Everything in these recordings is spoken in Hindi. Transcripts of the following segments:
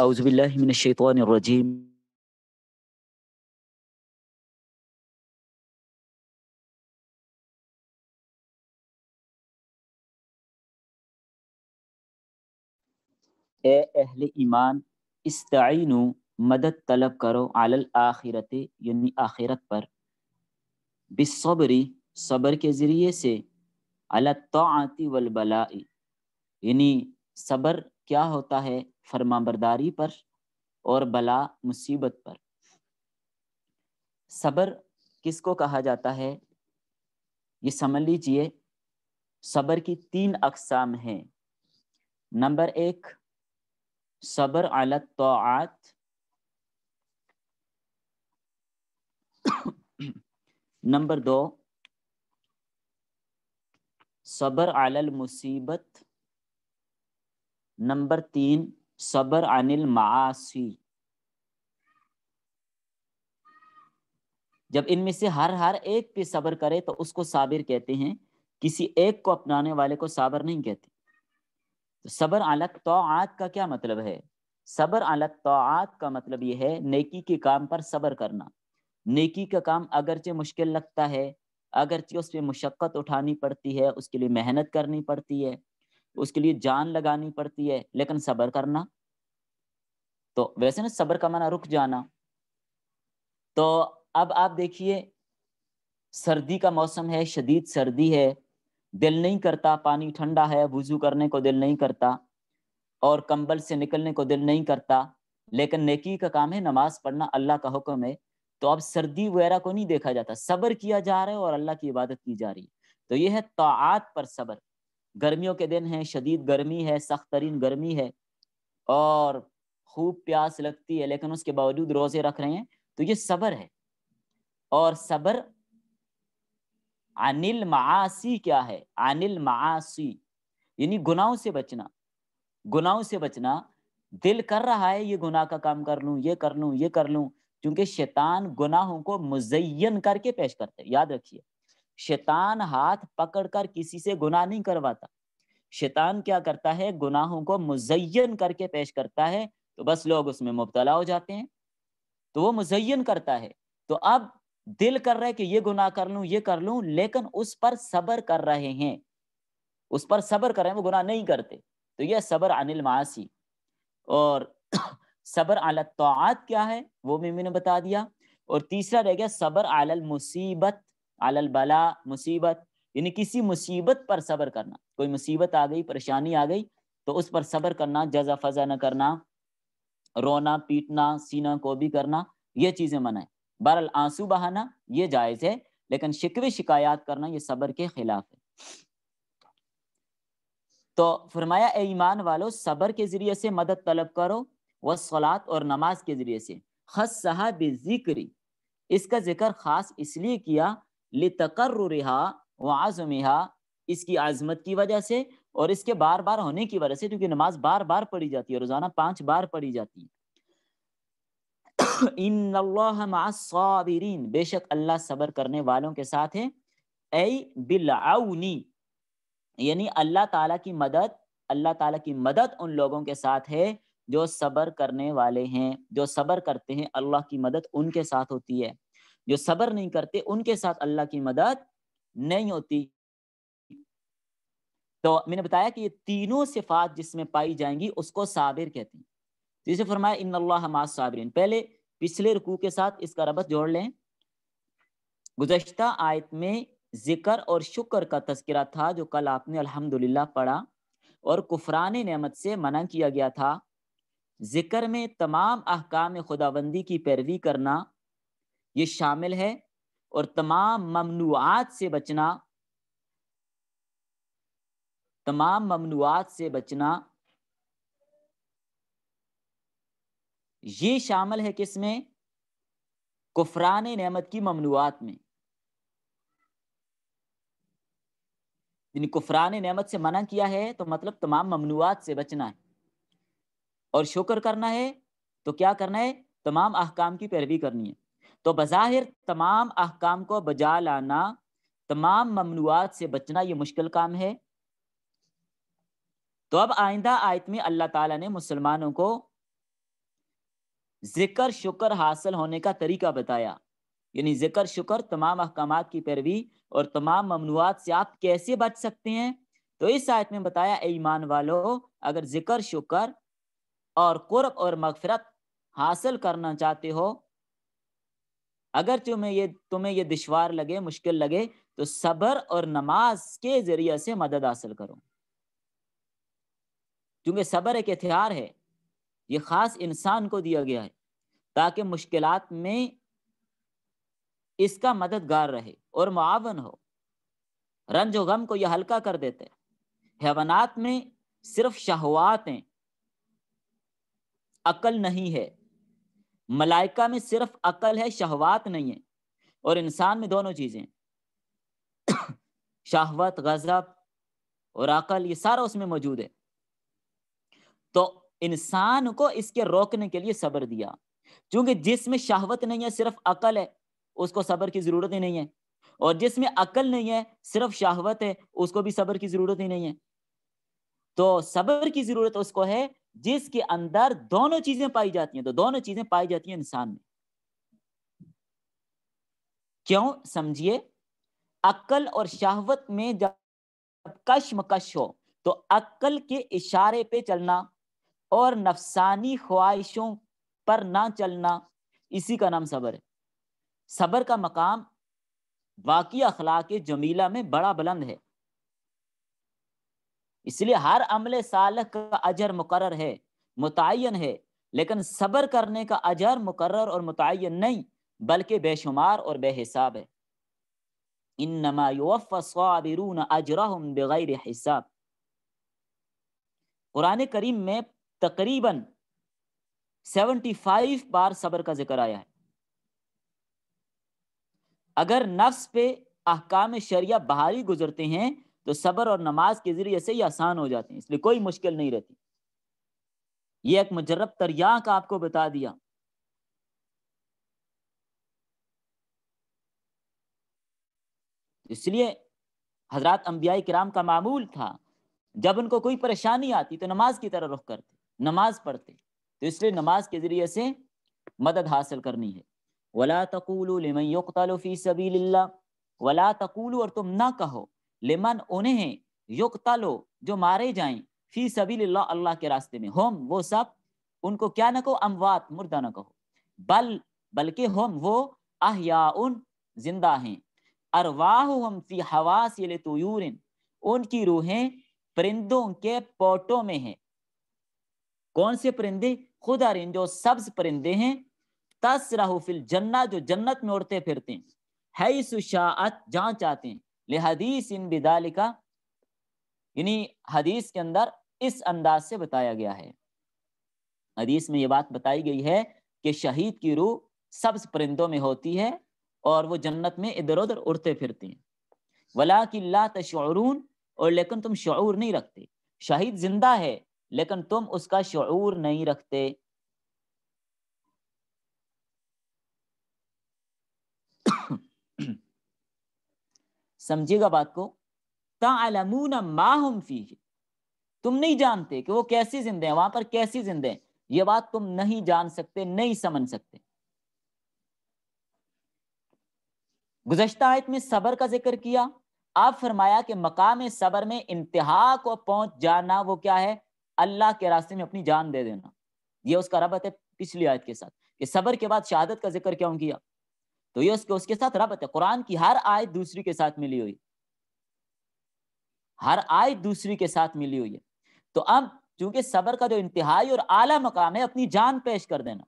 अउज़बिल्लिमिनशैतवानरजीम ए अहल ईमान इस्तीनु मदद तलब करो आल आखिरत यानी आखिरत पर बिसब्री सब्र के ज़रिए से अल तो आती वलबलाई यानी सब्र क्या होता है फरमाबरदारी पर और बला मुसीबत पर सब्र किसको कहा जाता है ये समझ लीजिए सब्र की तीन अकसाम हैं नंबर एक सब्र अलत तोआत नंबर दो सब्र आल मुसीबत नंबर तीन सबर अनिल मासी जब इनमें से हर हर एक पे सबर करे तो उसको साबिर कहते हैं किसी एक को अपनाने वाले को साबर नहीं कहते तो सबर अलग तोआत का क्या मतलब है सबर अलग तोआत का मतलब यह है नेकी के काम पर सबर करना नेकी का काम अगरचे मुश्किल लगता है अगरचे उस पर मुशक्क़त उठानी पड़ती है उसके लिए मेहनत करनी पड़ती है उसके लिए जान लगानी पड़ती है लेकिन सब्र करना तो वैसे ना सब्र का माना रुक जाना तो अब आप देखिए सर्दी का मौसम है शदीद सर्दी है दिल नहीं करता पानी ठंडा है वजू करने को दिल नहीं करता और कंबल से निकलने को दिल नहीं करता लेकिन नेकी का काम है नमाज पढ़ना अल्लाह का हुक्म है तो अब सर्दी वगैरह को नहीं देखा जाता सब्र किया जा रहा है और अल्लाह की इबादत की जा रही है तो यह है तात पर सब्र गर्मियों के दिन हैं शदीद गर्मी है सख्त तरीन गर्मी है और खूब प्यास लगती है लेकिन उसके बावजूद रोज़े रख रहे हैं तो ये सब्र है और सब्र अनिल मासी क्या है अनिल मासी यानी गुनाहों से बचना गुनाहों से बचना दिल कर रहा है ये गुनाह का काम कर लूँ ये कर लूँ ये कर लूँ क्योंकि शैतान गुनाहों को मुजयन करके पेश करते याद रखिए शैतान हाथ पकड़कर किसी से गुनाह नहीं करवाता शैतान क्या करता है गुनाहों को मुजयन करके पेश करता है तो बस लोग उसमें मुबतला हो जाते हैं तो वो मुजयन करता है तो अब दिल कर रहा है कि ये गुनाह कर लूं ये कर लूं लेकिन उस पर सबर कर रहे हैं उस पर सबर कर रहे हैं वो गुनाह नहीं करते तो यह सबर अनिल मासी और सबर आल तो क्या है वो भी मैंने बता दिया और तीसरा रह गया सबर आल मुसीबत आलल बला मुसीबत यानी किसी मुसीबत पर सब्र करना कोई मुसीबत आ गई परेशानी आ गई तो उस पर सब्र करना जजा फजा न करना रोना पीटना सीना को भी करना ये चीज़ें मना है आंसू बहाना ये जायज़ है लेकिन शिकवे शिकायत करना ये सबर के खिलाफ है तो फरमाया ए ईमान वालों सबर के ज़रिए से मदद तलब करो व सलात और नमाज के ज़रिए से खस सहा बिक्री इसका जिक्र खास इसलिए किया ले तकर्रहा व इसकी आज़मत की वजह से और इसके बार बार होने की वजह से क्योंकि नमाज बार बार पढ़ी जाती है रोज़ाना पाँच बार पढ़ी जाती है इन बेशक अल्लाह सबर करने वालों के साथ है ऐ यानी अल्लाह ताला की मदद अल्लाह ताला की मदद उन लोगों के साथ है जो सबर करने वाले हैं जो सबर करते हैं अल्लाह की मदद उनके साथ होती है जो सबर नहीं करते उनके साथ अल्लाह की मदद नहीं होती तो मैंने बताया कि ये तीनों सिफात जिसमें पाई जाएंगी उसको साबिर कहते हैं जिसे तो फरमाया इन पहले पिछले रुकू के साथ इसका रबत जोड़ लें गुजशत आयत में जिक्र और शुक्र का तस्करा था जो कल आपने अल्हम्दुलिल्लाह पढ़ा और कुफरान नेमत से मना किया गया था जिक्र में तमाम अहकाम खुदाबंदी की पैरवी करना ये शामिल है और तमाम ममनुआत से बचना तमाम ममनुआत से बचना ये शामिल है किसमें कुफरान नमत की ममनुआत में यानी कुफरान नमत से मना किया है तो मतलब तमाम ममनुआत से बचना है और शुक्र करना है तो क्या करना है तमाम अहकाम की पैरवी करनी है तो बज़ाहिर तमाम अहकाम को बजा लाना तमाम ममनुआत से बचना ये मुश्किल काम है तो अब आइंदा आयत में अल्लाह ताला ने मुसलमानों को जिक्र शुक्र हासिल होने का तरीका बताया यानी जिक्र शुक्र तमाम अहकाम की पैरवी और तमाम ममनुआत से आप कैसे बच सकते हैं तो इस आयत में बताया ईमान वालों अगर जिक्र शुक्र और कुर्ब और मगफरत हासिल करना चाहते हो अगर तुम्हें ये तुम्हें ये दुशवार लगे मुश्किल लगे तो सबर और नमाज के जरिए से मदद हासिल करो क्योंकि सबर एक हथियार है ये खास इंसान को दिया गया है ताकि मुश्किल में इसका मददगार रहे और मुआवन हो रंज गम को यह हल्का कर देते हैवानात में सिर्फ शहवात अकल नहीं है मलाइका में सिर्फ अकल है शहवात नहीं है और इंसान में दोनों चीज़ें शाहवत गजब और अकल ये सारा उसमें मौजूद है तो इंसान को इसके रोकने के लिए सब्र दिया क्योंकि जिसमें शाहवत नहीं है सिर्फ अकल है उसको सब्र की जरूरत ही नहीं है और जिसमें अकल नहीं है सिर्फ शाहवत है उसको भी सब्र की जरूरत ही नहीं है तो सब्र की जरूरत उसको है जिसके अंदर दोनों चीजें पाई जाती हैं तो दोनों चीजें पाई जाती हैं इंसान में क्यों समझिए अक्ल और शहवत में जब कश हो तो अक्ल के इशारे पे चलना और नफसानी ख्वाहिशों पर ना चलना इसी का नाम सबर है सबर का मकाम वाकई अखलाक जमीला में बड़ा बुलंद है इसलिए हर अमले साल का अजर मुकर है मुतन है लेकिन सबर करने का अजर मुकर और मुतन नहीं बल्कि बेशुमार और बेहिसाब है इन नमाफ़ाबिरून हिसाब कुरान करीम में तकरीबन 75 बार सबर का जिक्र आया है अगर नफ्स पे अहकाम शरिया बाहरी गुजरते हैं तो सबर और नमाज के ज़रिए से ये आसान हो जाते हैं इसलिए कोई मुश्किल नहीं रहती ये एक मुजरब का आपको बता दिया इसलिए हजरत अम्बिया कराम का मामूल था जब उनको कोई परेशानी आती तो नमाज की तरह रुख करते नमाज पढ़ते तो इसलिए नमाज के ज़रिए से मदद हासिल करनी है वला फी सबीलिल्लाह वला तकुलु और तुम ना कहो लेमन उन्हें लो जो मारे जाएं फी सभी अल्लाह के रास्ते में होम वो सब उनको क्या न कहो अमवात मुर्दा न कहो बल बल्कि होम वो उन जिंदा हैं अरवाह हम फी हवास तयूरिन उनकी रूहें परिंदों के पोटों में हैं कौन से परिंदे खुदा रिन जो सब्ज परिंदे हैं तस फिल जन्ना जो जन्नत में उड़ते फिरते हैं है सुशात जहाँ चाहते हैं लिहादीस इन बिदालिका यानी हदीस के अंदर इस अंदाज से बताया गया है हदीस में ये बात बताई गई है कि शहीद की रूह सब्ज परिंदों में होती है और वो जन्नत में इधर उधर उड़ते फिरती हैं वला कि ला तशरून और लेकिन तुम शूर नहीं रखते शहीद जिंदा है लेकिन तुम उसका शूर नहीं रखते समझिएगा बात को माहम फी तुम नहीं जानते कि वो कैसी जिंदे हैं वहां पर कैसी जिंदे हैं ये बात तुम नहीं जान सकते नहीं समझ सकते गुजशत आयत में सबर का जिक्र किया आप फरमाया कि मकाम सबर में इंतहा को पहुंच जाना वो क्या है अल्लाह के रास्ते में अपनी जान दे देना यह उसका रबत है पिछली आयत के साथ कि सबर के बाद शहादत का जिक्र क्यों किया तो ये उसके उसके साथ रबत तो है कुरान की हर आयत दूसरी के साथ मिली हुई हर आयत दूसरी के साथ मिली हुई है तो अब चूंकि सबर का जो इंतहाई और आला मकाम है अपनी जान पेश कर देना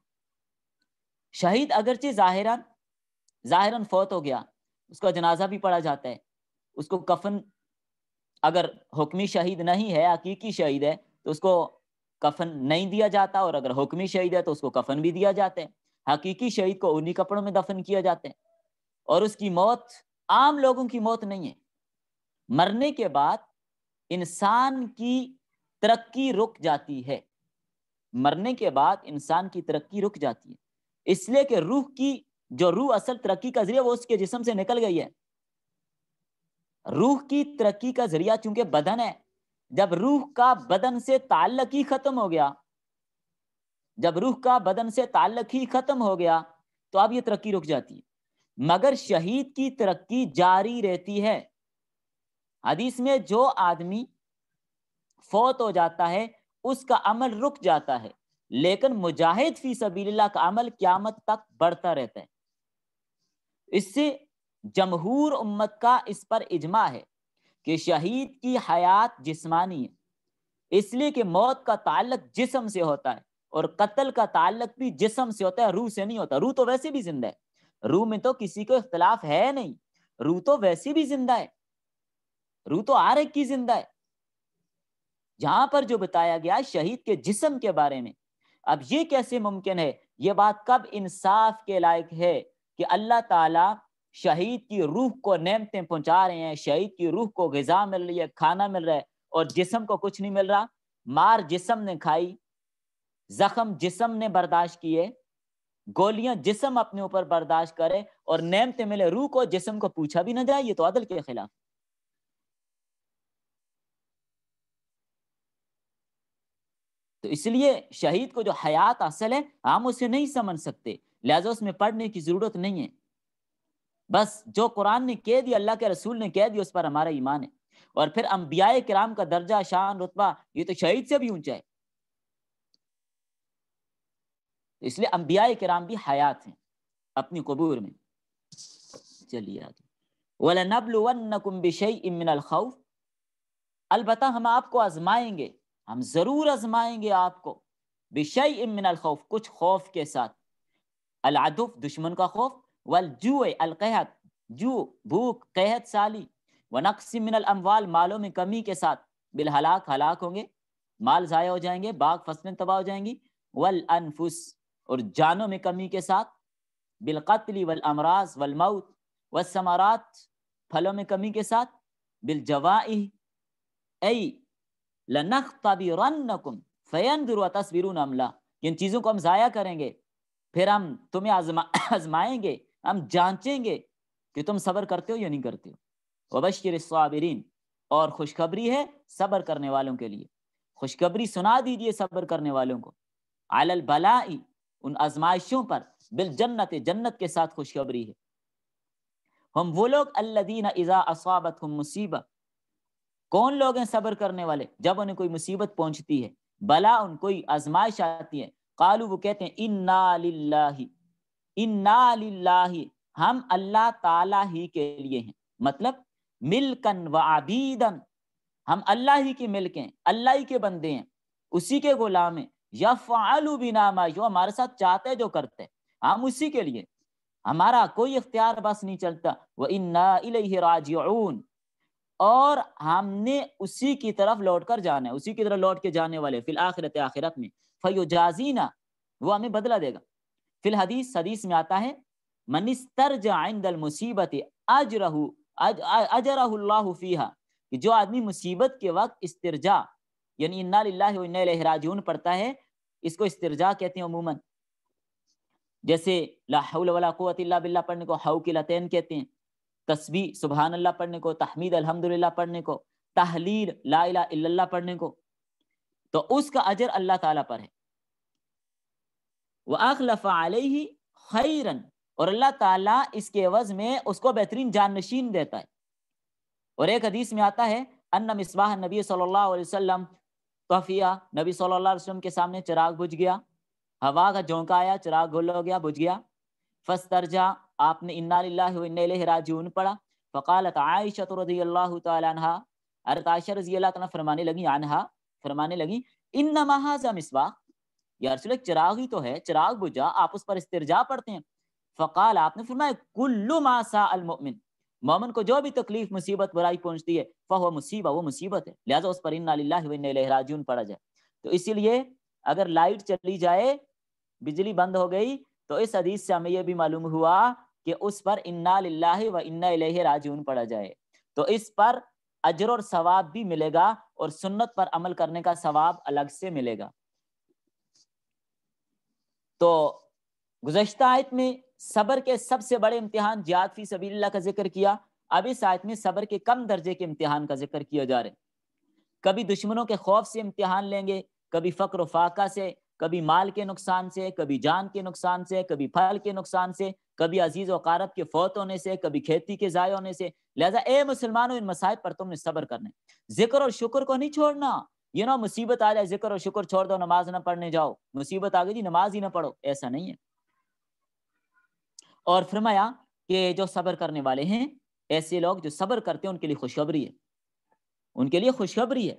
शहीद अगरचे जाहिरन जाहिरन फौत हो गया उसका जनाजा भी पढ़ा जाता है उसको कफन अगर हुक्मी शहीद नहीं है हकीकी शहीद है तो उसको कफन नहीं दिया जाता और अगर हुक्मी शहीद है तो उसको कफन भी दिया जाता है हकीकी शहीद को उन्हीं कपड़ों में दफन किया जाते हैं और उसकी मौत आम लोगों की मौत नहीं है मरने के बाद इंसान की तरक्की रुक जाती है मरने के बाद इंसान की तरक्की रुक जाती है इसलिए कि रूह की जो रूह असल तरक्की का जरिया वो उसके जिसम से निकल गई है रूह की तरक्की का जरिया चूंकि बदन है जब रूह का बदन से ताल्लक ही खत्म हो गया जब रूह का बदन से ताल्लक ही खत्म हो गया तो अब ये तरक्की रुक जाती है मगर शहीद की तरक्की जारी रहती है हदीस में जो आदमी फौत हो जाता है उसका अमल रुक जाता है लेकिन मुजाहिद फी सबील्ला का अमल क्यामत तक बढ़ता रहता है इससे जमहूर उम्मत का इस पर इजमा है कि शहीद की हयात जिस्मानी है इसलिए कि मौत का ताल्लक जिसम से होता है और कत्ल का ताल्लक भी जिसम से होता है रूह से नहीं होता रूह तो वैसे भी जिंदा है रूह में तो किसी को इख्तलाफ है नहीं रूह तो वैसे भी जिंदा है रूह तो आर की जिंदा है जहां पर जो बताया गया शहीद के जिसम के बारे में अब ये कैसे मुमकिन है ये बात कब इंसाफ के लायक है कि अल्लाह ताला शहीद की रूह को नेमते पहुंचा रहे हैं शहीद की रूह को गजा मिल रही है खाना मिल रहा है और जिसम को कुछ नहीं मिल रहा मार जिसम ने खाई जख्म जिसम ने बर्दाश्त किए गोलियां जिसम अपने ऊपर बर्दाश्त करे और नेमते मिले रूह को जिसम को पूछा भी ना जाए ये तो अदल के खिलाफ तो इसलिए शहीद को जो हयात असल है हम उसे नहीं समझ सकते लिहाजा उसमें पढ़ने की जरूरत नहीं है बस जो कुरान ने कह दिया अल्लाह के रसूल ने कह दिया उस पर हमारा ईमान है और फिर अम्बिया कराम का दर्जा शान रुतबा ये तो शहीद से भी ऊंचा है तो इसलिए अम्बिया कराम भी हयात हैं अपनी कबूर में चलिए आगे वाला नबल वन बिशई इमिन खौफ अलबत् हम आपको आजमाएंगे हम ज़रूर आजमाएंगे आपको बिशई इमिन खौफ कुछ खौफ के साथ अलदुफ दुश्मन का खौफ वल जू अलकहत जू भूख कहत साली व नक्सी मिनल अमवाल मालों में कमी के साथ बिलहलाक हलाक होंगे माल ज़ाय हो जाएंगे बाग फसलें तबाह हो जाएंगी वल अनफुस और जानों में कमी के साथ बिलकतली वल अमराज वल मऊत व समारात फलों में कमी के साथ बिल जवाई तस्वीर इन चीज़ों को हम ज़ाया करेंगे फिर हम तुम्हें आजमा आजमाएंगे हम जांचेंगे कि तुम सब्र करते हो या नहीं करते हो वबशर सबरीन और खुशखबरी है सब्र करने वालों के लिए खुशखबरी सुना दीजिए सब्र करने वालों को आलल बलाई उन आजमाइशों पर बिल जन्नत जन्नत के साथ खुशखबरी है हम वो लोग अल्लादीन इज़ा असाबत हम मुसीबत कौन लोग हैं सब्र करने वाले जब उन्हें कोई मुसीबत पहुंचती है भला उन कोई आजमाइश आती है कालू वो कहते हैं इन्ना लिल्लाही इन्ना लिल्लाही हम अल्लाह ताला ही के लिए हैं मतलब मिलकन व आबीदन हम अल्लाह ही के मिलके हैं अल्लाह ही के बंदे हैं उसी के गुलाम हैं या फ़ालू जो हमारे साथ चाहते जो करते हम उसी के लिए हमारा कोई इख्तियार बस नहीं चलता वह इन्ना और हमने उसी की तरफ लौट कर जाना है उसी की तरफ लौट के जाने वाले फिल आखिरत आखिरत में फयोजाजीना वो हमें बदला देगा फिल हदीस हदीस में आता है मनिस्तर जल मुसीबत अजरहू फीहा कि जो आदमी मुसीबत के वक्त इस्तरजा यानी इन्ना लाजून पढ़ता है इसको इस्तरजा कहते हैं अमूमन जैसे लाहौल वला क़वत बिल्ला पढ़ने को हाउ की लतैन कहते हैं तस्वी सुबहान अल्लाह पढ़ने को तहमीद अलहमदिल्ला पढ़ने को तहलील लाला इला पढ़ने को तो उसका अजर अल्लाह ताला पर है वह अखलफ़ा खैरन और अल्लाह ताला इसके अवज में उसको बेहतरीन जानशीन देता है और एक हदीस में आता है अन्ना मिसबाह नबी सल्लल्लाहु अलैहि वसल्लम कफिया नबी सल्लल्लाहु अलैहि वसल्लम के सामने चिराग बुझ गया हवा का झोंका आया चिराग गुल हो गया बुझ गया फस तर्जा आपने इन्ना राजून पढ़ा फ़कालत आयशा रजी अल्लाह तहा अरत आयशा रजी अल्लाह तला फरमाने लगी आनहा फरमाने लगी इन नमाजा मिसवा यार चिराग ही तो है चिराग बुझा आप उस पर इस्तिरजा पढ़ते हैं फ़काल आपने फरमाया कुल्लु मासा अलमोमिन मोमन को जो भी तकलीफ मुसीबत बुराई पहुंचती है फह मुसीबत वो मुसीबत है लिहाजा उस पर इन लहराजून पड़ा जाए तो इसीलिए अगर लाइट चली जाए बिजली बंद हो गई तो इस हदीस से हमें यह भी मालूम हुआ कि उस पर इन्ना लाही व इन्ना राजून पड़ा जाए तो इस पर अजर और सवाब भी मिलेगा और सुन्नत पर अमल करने का सवाब अलग से मिलेगा तो गुजशत आयत में सबर के सबसे बड़े इम्तिहान जियाद फी सबील्ला का जिक्र किया अब इस आयत में सबर के कम दर्जे के इम्तिहान का जिक्र किया जा रहा है कभी दुश्मनों के खौफ से इम्तिहान लेंगे कभी फकर फाका से कभी माल के नुकसान से कभी जान के नुकसान से कभी फल के नुकसान से कभी अजीज वकारब के फौत होने से कभी खेती के ज़ाय होने से लिहाजा ए मुसलमानों इन मसाइब पर तुमने सब्र करने जिक्र और शुक्र को नहीं छोड़ना ये ना मुसीबत आ जाए जिक्र और शुक्र छोड़ दो नमाज ना पढ़ने जाओ मुसीबत आ गई जी नमाज ही ना पढ़ो ऐसा नहीं है और फरमाया कि जो सब्र करने वाले हैं ऐसे लोग जो सब्र करते हैं उनके लिए खुशखबरी है उनके लिए खुशखबरी है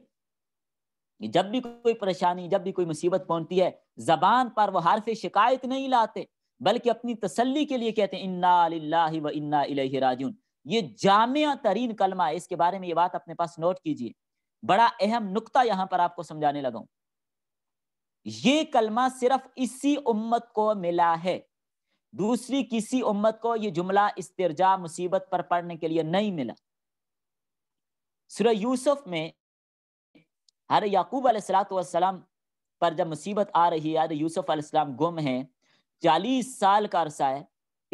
कि जब भी कोई परेशानी जब भी कोई मुसीबत पहुंचती है जबान पर वह हारफ शिकायत नहीं लाते बल्कि अपनी तसल्ली के लिए कहते हैं इन्ना व इन्ना राजून ये जामिया तरीन कलमा है इसके बारे में ये बात अपने पास नोट कीजिए बड़ा अहम नुकता यहां पर आपको समझाने लगा ये कलमा सिर्फ इसी उम्मत को मिला है दूसरी किसी उम्मत को यह जुमला इस्तेरजा मुसीबत पर पढ़ने के लिए नहीं मिला सुर यूसुफ में हर याकूब सलाम पर जब मुसीबत आ रही है यूसुफ अलैहिस्सलाम गुम हैं चालीस साल का अरसा है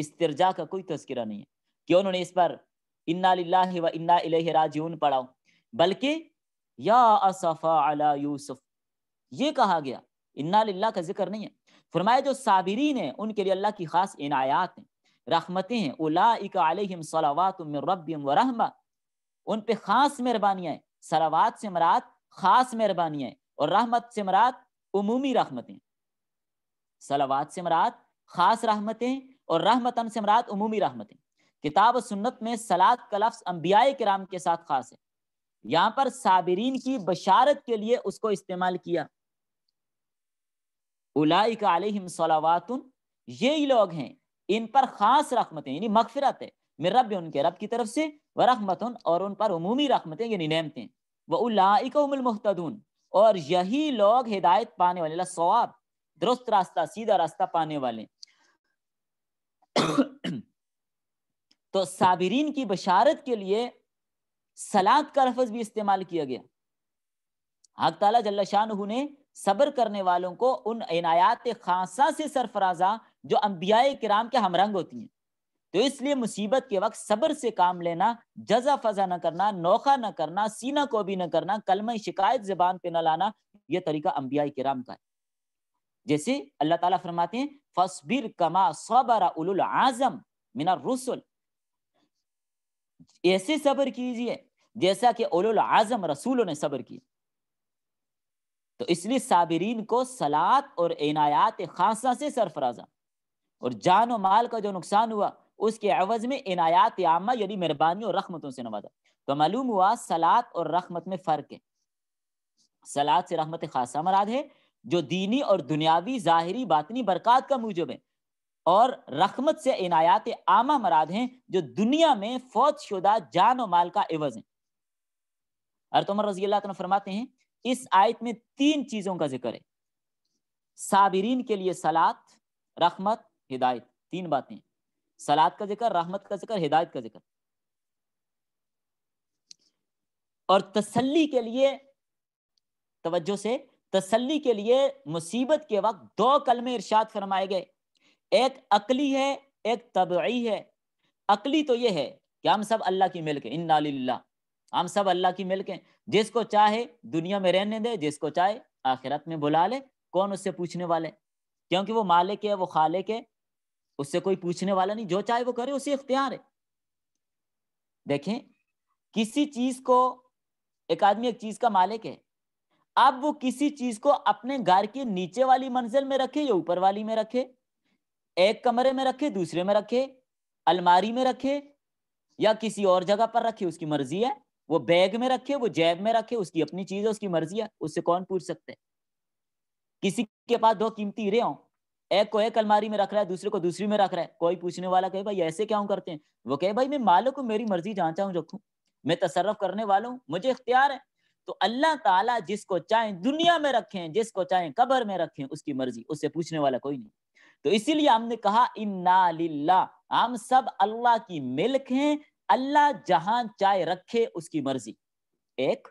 इस्तिरजा का कोई तस्करा नहीं है क्यों उन्होंने इस पर इन्ना लिल्ला व इन्ना राजून पढ़ाओ बल्कि या असफ़ा अला यूसुफ ये कहा गया इन्ना का जिक्र नहीं है फरमाया जो साबरीन हैं उनके लिए अल्लाह की खास इनायात हैं रहमतें हैं उलाम सलावात रबम व रहमा उन पर खास मेहरबानियाँ सलावात से मरात खास मेहरबानियाँ और रहमत से मरात उमूमी रहमतें सलावात से मरात खास रहमतें और रहमतन से मरात उमूमी रहमतें किताब सुन्नत में सलाद का लफ्स अम्बिया कराम के साथ खास है यहाँ पर साबरीन की बशारत के लिए उसको इस्तेमाल किया उलाई का अलहिम सलावातुन यही लोग हैं इन पर खास रकमतें यानी मकफरत है मेरे रब उनके रब की तरफ से व रखमतन और उन पर उमूमी रकमतें यानी वह नमतें व उलाइकमतदून और यही लोग हिदायत पाने वाले सवाब दुरुस्त रास्ता सीधा रास्ता पाने वाले तो साबरीन की बशारत के लिए सलाद का लफज भी इस्तेमाल किया गया हक तला जल्ला शाह ने सब्र करने वालों को उन इनायात खासा से सरफराजा जो अम्बिया कराम के हमरंग होती हैं तो इसलिए मुसीबत के वक्त सब्र से काम लेना जजा फजा न करना नौखा न करना सीना को भी न करना कलम शिकायत जबान पे न लाना यह तरीका अम्बिया कराम का है जैसे अल्लाह ताला फरमाते हैं फसबिर कमा सबर उल आजम मिना रसुल ऐसे सब्र कीजिए जैसा कि उल आजम रसूलों ने सब्र किया तो इसलिए साबरीन को सलात और इनायात खासा से सरफराजा और जान और माल का जो नुकसान हुआ उसके अवज में इनायात आमा यानी मेहरबानी और रखमतों से नवाजा तो मालूम हुआ सलात और रखमत में फ़र्क है सलात से रहमत खासा मराद है जो दीनी और दुनियावी ज़ाहरी बातनी बरकत का मूजब है और रखमत से इनायात आमा मराद हैं जो दुनिया में फौज शुदा जान और माल का एवज है अरतमर तो रजी अल्लाह फरमाते हैं इस आयत में तीन चीजों का जिक्र है साबिरीन के लिए सलात रहमत हिदायत तीन बातें सलात का जिक्र रहमत का जिक्र हिदायत का जिक्र और तसल्ली के लिए तवज्जो से तसल्ली के लिए मुसीबत के वक्त दो कलमे इरशाद फरमाए गए एक अकली है एक तबई है अकली तो यह है कि हम सब अल्लाह की मिलके इन्ना हम सब अल्लाह की मिलक जिसको चाहे दुनिया में रहने दे जिसको चाहे आखिरत में बुला ले कौन उससे पूछने वाले क्योंकि वो मालिक है वो खालिक है उससे कोई पूछने वाला नहीं जो चाहे वो करे उसे इख्तियार है देखें किसी चीज को एक आदमी एक चीज का मालिक है अब वो किसी चीज को अपने घर के नीचे वाली मंजिल में रखे या ऊपर वाली में रखे एक कमरे में रखे दूसरे में रखे अलमारी में रखे या किसी और जगह पर रखे उसकी मर्जी है वो बैग में रखे वो जैब में रखे उसकी अपनी चीज है उसकी मर्जी है उससे कौन पूछ सकते हैं किसी के पास दो कीमती हीरे हो एक को एक अलमारी में रख रहा है दूसरे को दूसरी में रख रहा है कोई पूछने वाला कहे भाई ऐसे क्यों करते हैं वो कहे भाई मैं मालिक को मेरी मर्जी जहाँ चाहूँ रखू मैं तसरफ करने वाला हूँ मुझे इख्तियार है तो अल्लाह ताला जिसको चाहे दुनिया में रखे जिसको चाहे कबर में रखे उसकी मर्जी उससे पूछने वाला कोई नहीं तो इसीलिए हमने कहा इन्ना लिल्ला हम सब अल्लाह की मिल्क हैं अल्लाह जहां चाहे रखे उसकी मर्जी एक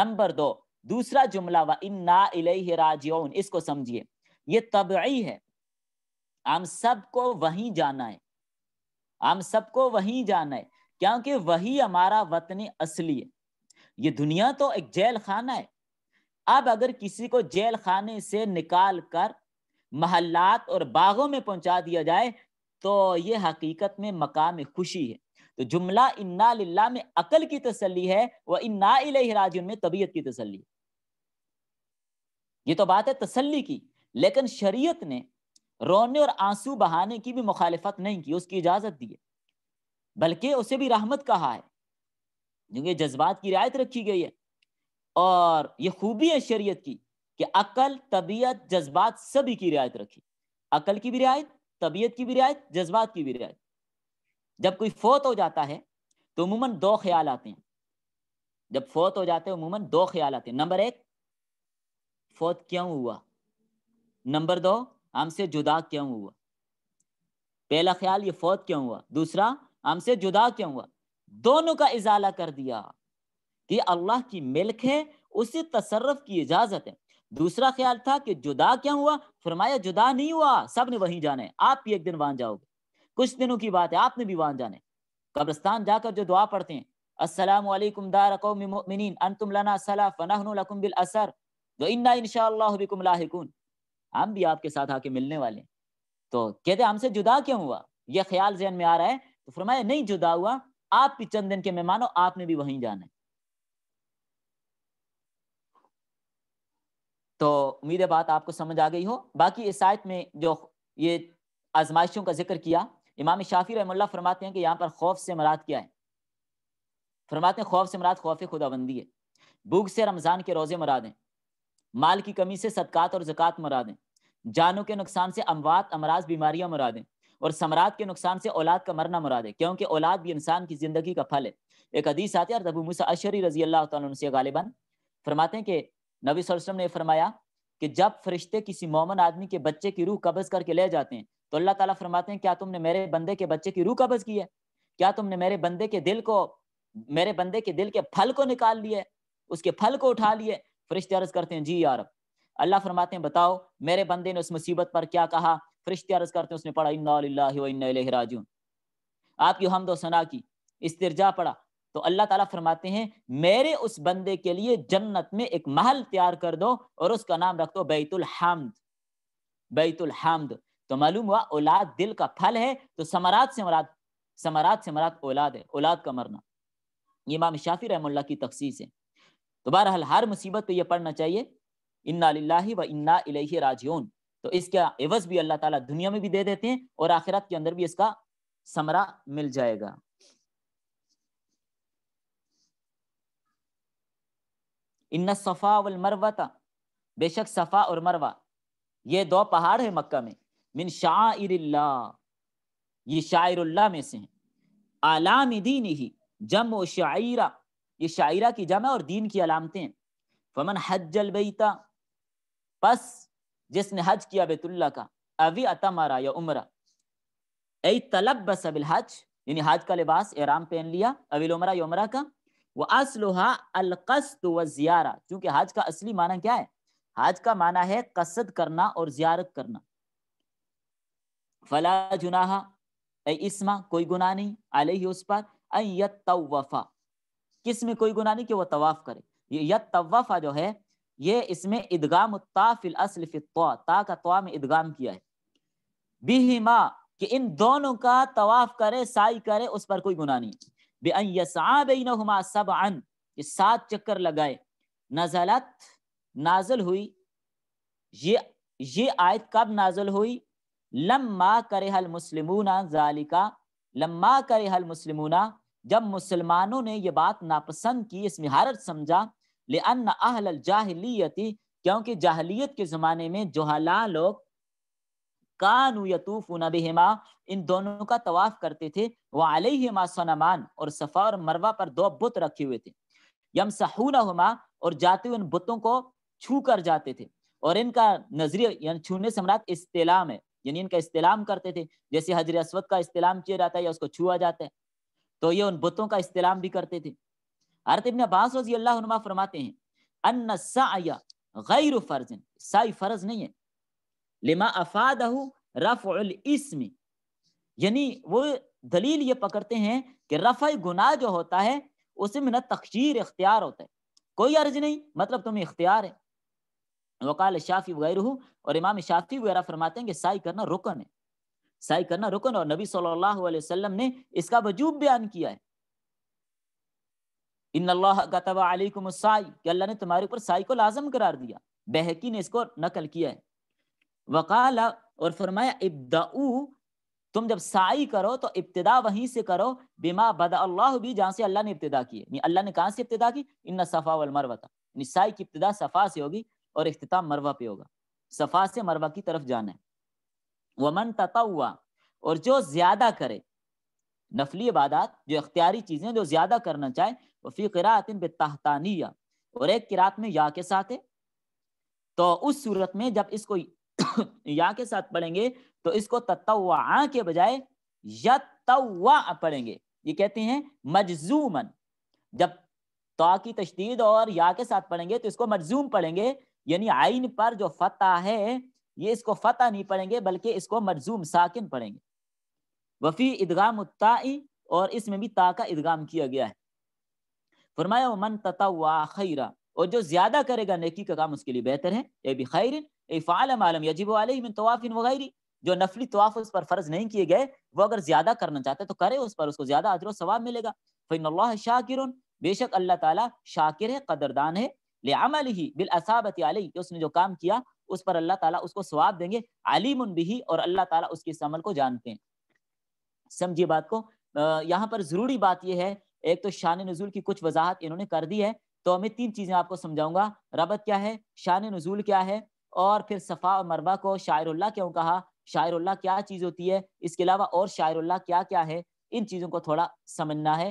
नंबर दो दूसरा जुमला व इन्ना इसको समझिए ये तबई है हम सबको वहीं जाना है हम सबको वहीं जाना है क्योंकि वही हमारा वतन असली है ये दुनिया तो एक जेल खाना है अब अगर किसी को जेल खाने से निकाल कर महल्लात और बागों में पहुंचा दिया जाए तो ये हकीकत में मकाम खुशी है तो जुमला इन्ना लिल्ला में अकल की तसली है वह इन्ना राजन में तबीयत की तसली है ये तो बात है तसली की लेकिन शरीयत ने रोने और आंसू बहाने की भी मुखालफत नहीं की उसकी इजाजत दी है बल्कि उसे भी रहमत कहा है क्योंकि जज्बात की रियायत रखी गई है और ये खूबी है शरीयत की कि अकल तबीयत जज्बात सभी की रियायत रखी अकल की भी रियायत तबीयत की भी रियायत जज्बात की भी रियायत जब कोई फोत हो जाता है तो अमूमन दो ख्याल आते हैं जब फोत हो जाते हैं अमूमन दो ख्याल आते हैं नंबर एक फोत क्यों हुआ नंबर दो हमसे जुदा क्यों हुआ पहला ख्याल ये फौत क्यों हुआ दूसरा हमसे जुदा क्यों हुआ दोनों का इजाला कर दिया कि अल्लाह की मिल्क है उसे तसरफ की इजाजत है दूसरा ख्याल था कि जुदा क्यों हुआ फरमाया जुदा नहीं हुआ सब ने वहीं जाना है आप भी एक दिन वहां जाओगे कुछ दिनों की बात है आपने भी वहां जाने कब्रस्तान जाकर जो दुआ पढ़ते हैं अस्सलाम वालेकुम दार कौमिन अंतुम लना सलाफ वनहनु लकुम बिल असर जो इन्ना इंशाल्लाह बिकुम लाहिकुन हम भी आपके साथ आके मिलने वाले हैं तो कहते हमसे जुदा क्यों हुआ ये ख्याल जहन में आ रहा है तो फरमाया नहीं जुदा हुआ आप भी चंद दिन के मेहमान हो आपने भी वहीं जाना है तो उम्मीद है बात आपको समझ आ गई हो बाकी इस आयत में जो ये आजमाइशों का जिक्र किया इमाम शाफी रहमल्ला फरमाते हैं कि यहाँ पर खौफ से मराद क्या है फरमाते हैं खौफ से मराद खौफ खुदाबंदी है भूख से रमज़ान के रोज़े मराद हैं माल की कमी से सदक़ात और ज़क़़त मराद हैं जानों के नुकसान से अमवात अमराज बीमारियाँ मराद हैं और सम्राट के नुकसान से औलाद का मरना मुराद है क्योंकि औलाद भी इंसान की ज़िंदगी का फल है एक अदीस आते हैं और अबू अशरी रजी अल्लाह तन गालिबान फरमाते हैं कि नबी वसल्लम ने फरमाया कि जब फरिश्ते किसी मोमन आदमी के बच्चे की रूह कब्ज़ करके ले जाते हैं तो अल्लाह ताला फरमाते हैं क्या तुमने मेरे बंदे के बच्चे की रूह कब्ज की है क्या तुमने मेरे बंदे के दिल को मेरे बंदे के दिल के फल को निकाल लिए उसके फल को उठा लिए फरिश्ते अर्ज करते हैं जी यार अल्लाह फरमाते हैं बताओ मेरे बंदे ने उस मुसीबत पर क्या कहा फरिश्ते अर्ज करते हैं उसने पढ़ा इन्ना राजून आपकी हमदो सना की इस्तरजा पढ़ा तो अल्लाह ताला फरमाते हैं मेरे उस बंदे के लिए जन्नत में एक महल तैयार कर दो और उसका नाम रख दो बैतुल हमद बैतुल हमद तो मालूम हुआ औलाद दिल का फल है तो समारात से मराद समरात से मराद औलाद है औलाद का मरना ये इमाम शाफी रहमुल्ला की तखसीस है तो बहरहाल हर मुसीबत पे यह पढ़ना चाहिए इन्ना लाही व इन्ना इलेही राजियन तो इसका एवज भी अल्लाह ताला दुनिया में भी दे देते हैं और आखिरत के अंदर भी इसका समरा मिल जाएगा इन्ना सफ़ा वल मरवा बेशक सफ़ा और मरवा ये दो पहाड़ है मक्का में मिन शाइरल्ला ये शायरुल्ला में से हैं आलाम दीन ही जम व शायरा ये शायरा की जम है और दीन की अलामतें हैं फमन हजल बैता बस जिसने हज किया बेतुल्ला का अवी अतमरा या उम्र ऐ तलब बस अबिल हज यानी हज का लिबास एराम पहन लिया अबिल उम्र या उम्र का वह असलोहा अलकस्त व जियारा चूंकि हज का असली माना क्या है हज का माना है कसद करना और जियारत करना फला जुनाहा इसमा कोई गुना नहीं आले ही उस पर अयत किस में कोई गुना नहीं कि वह तवाफ करे ये यत तवफा जो है ये इसमें इदगाम ताफिल असल ता का तो में इदगाम किया है बिहिमा कि इन दोनों का तवाफ करे साई करे उस पर कोई गुना नहीं बेअन सब अन सात चक्कर लगाए नजलत नाजल हुई ये ये आयत कब नाजल हुई लम्मा करे हल मुसलमूना जालिका लम्मा करे हल मुसलमूना जब मुसलमानों ने यह बात नापसंद की इसमें हारत समझा ले अन्न अहल जाहलीयती क्योंकि जाहलीत के ज़माने में जोहला लोग कानू यतूफ नबहमा इन दोनों का तवाफ करते थे वालमा सनमान और सफ़ा और मरवा पर दो बुत रखे हुए थे यम सहूनहुमा और जाते हुए इन बुतों को छू कर जाते थे और इनका नजरिया छूने से हमारा इस्तेलाम है यानी इनका इस्तेलाम करते थे जैसे हजर असवद का इस्तेलाम किया जाता है या उसको छुआ जाता है तो ये उन बुतों का इस्तेलाम भी करते थे हरत इबन अब्बास रजी अल्लाह फरमाते हैं अन साया गैर फर्ज साई फर्ज नहीं है लिमा अफादहु रफ़ुल इसम यानी वो दलील ये पकड़ते हैं कि रफ़ गुना जो होता है उसमें न तखीर इख्तियार होता है कोई अर्ज नहीं मतलब तुम्हें इख्तियार है वकाल शाफी वगैरह और इमाम शाफी वगैरह फरमाते हैं कि साई करना रुकन है साई करना रुकन और नबी सल्लल्लाहु अलैहि वसल्लम ने इसका वजूब बयान किया है इन अल्लाह कतबा अलैकुम साई कि अल्लाह ने तुम्हारे ऊपर साई को लाजम करार दिया बहकी ने इसको नकल किया है वकाल और फरमाया इब्दाऊ तुम जब साई करो तो इब्तदा वहीं से करो बिमा बदा अल्लाह भी जहां से अल्लाह ने इब्तदा की है अल्लाह ने कहाँ से इब्तदा की इन सफ़ा वल मरवता साई की इब्तदा सफ़ा से होगी और अख्ताम मरवा पे होगा सफ़ा से मरवा की तरफ जाना है वमन ततावा और जो ज्यादा करे नफली इबादत जो अख्तियारी चीज़ें जो ज्यादा करना चाहे वफ़ी किरातिन बेताहतानिया और एक किरात में या के साथ है तो उस सूरत में जब इसको या के साथ पढ़ेंगे तो इसको तत्वा के बजाय यत्वा पढ़ेंगे ये कहते हैं मजजूमन जब तो की तशदीद और या के साथ पढ़ेंगे तो इसको मजजूम पढ़ेंगे यानी आइन पर जो फता है ये इसको फता नहीं पढ़ेंगे बल्कि इसको मरजूम साकिन पढ़ेंगे वफी इदगाम ताई और इसमें भी ता का इदगाम किया गया है फरमाया मन तता और जो ज्यादा करेगा नेकी का काम उसके लिए बेहतर है ए भी खैर ए फ़ालम आलम यजिब आलिमिन तवाफ़िन जो नफली तोाफ उस पर फ़र्ज़ नहीं किए गए वो अगर ज़्यादा करना चाहते तो करे उस पर उसको ज़्यादा अजर सवाब मिलेगा फ़िन शाकिर बेशक अल्लाह ताला शाकिर है कदरदान है लेमल ही बिल असाबत अली उसने जो काम किया उस पर अल्लाह ताला उसको स्वाब देंगे अलीम भी और अल्लाह ताला उसके इस अमल को जानते हैं समझिए बात को यहाँ पर ज़रूरी बात यह है एक तो शान नजूल की कुछ वजाहत इन्होंने कर दी है तो मैं तीन चीज़ें आपको समझाऊंगा रबत क्या है शान नजूल क्या है और फिर सफ़ा और मरबा को शायरुल्ला क्यों कहा शायरुल्ला क्या चीज़ होती है इसके अलावा और शायरुल्ला क्या क्या है इन चीज़ों को थोड़ा समझना है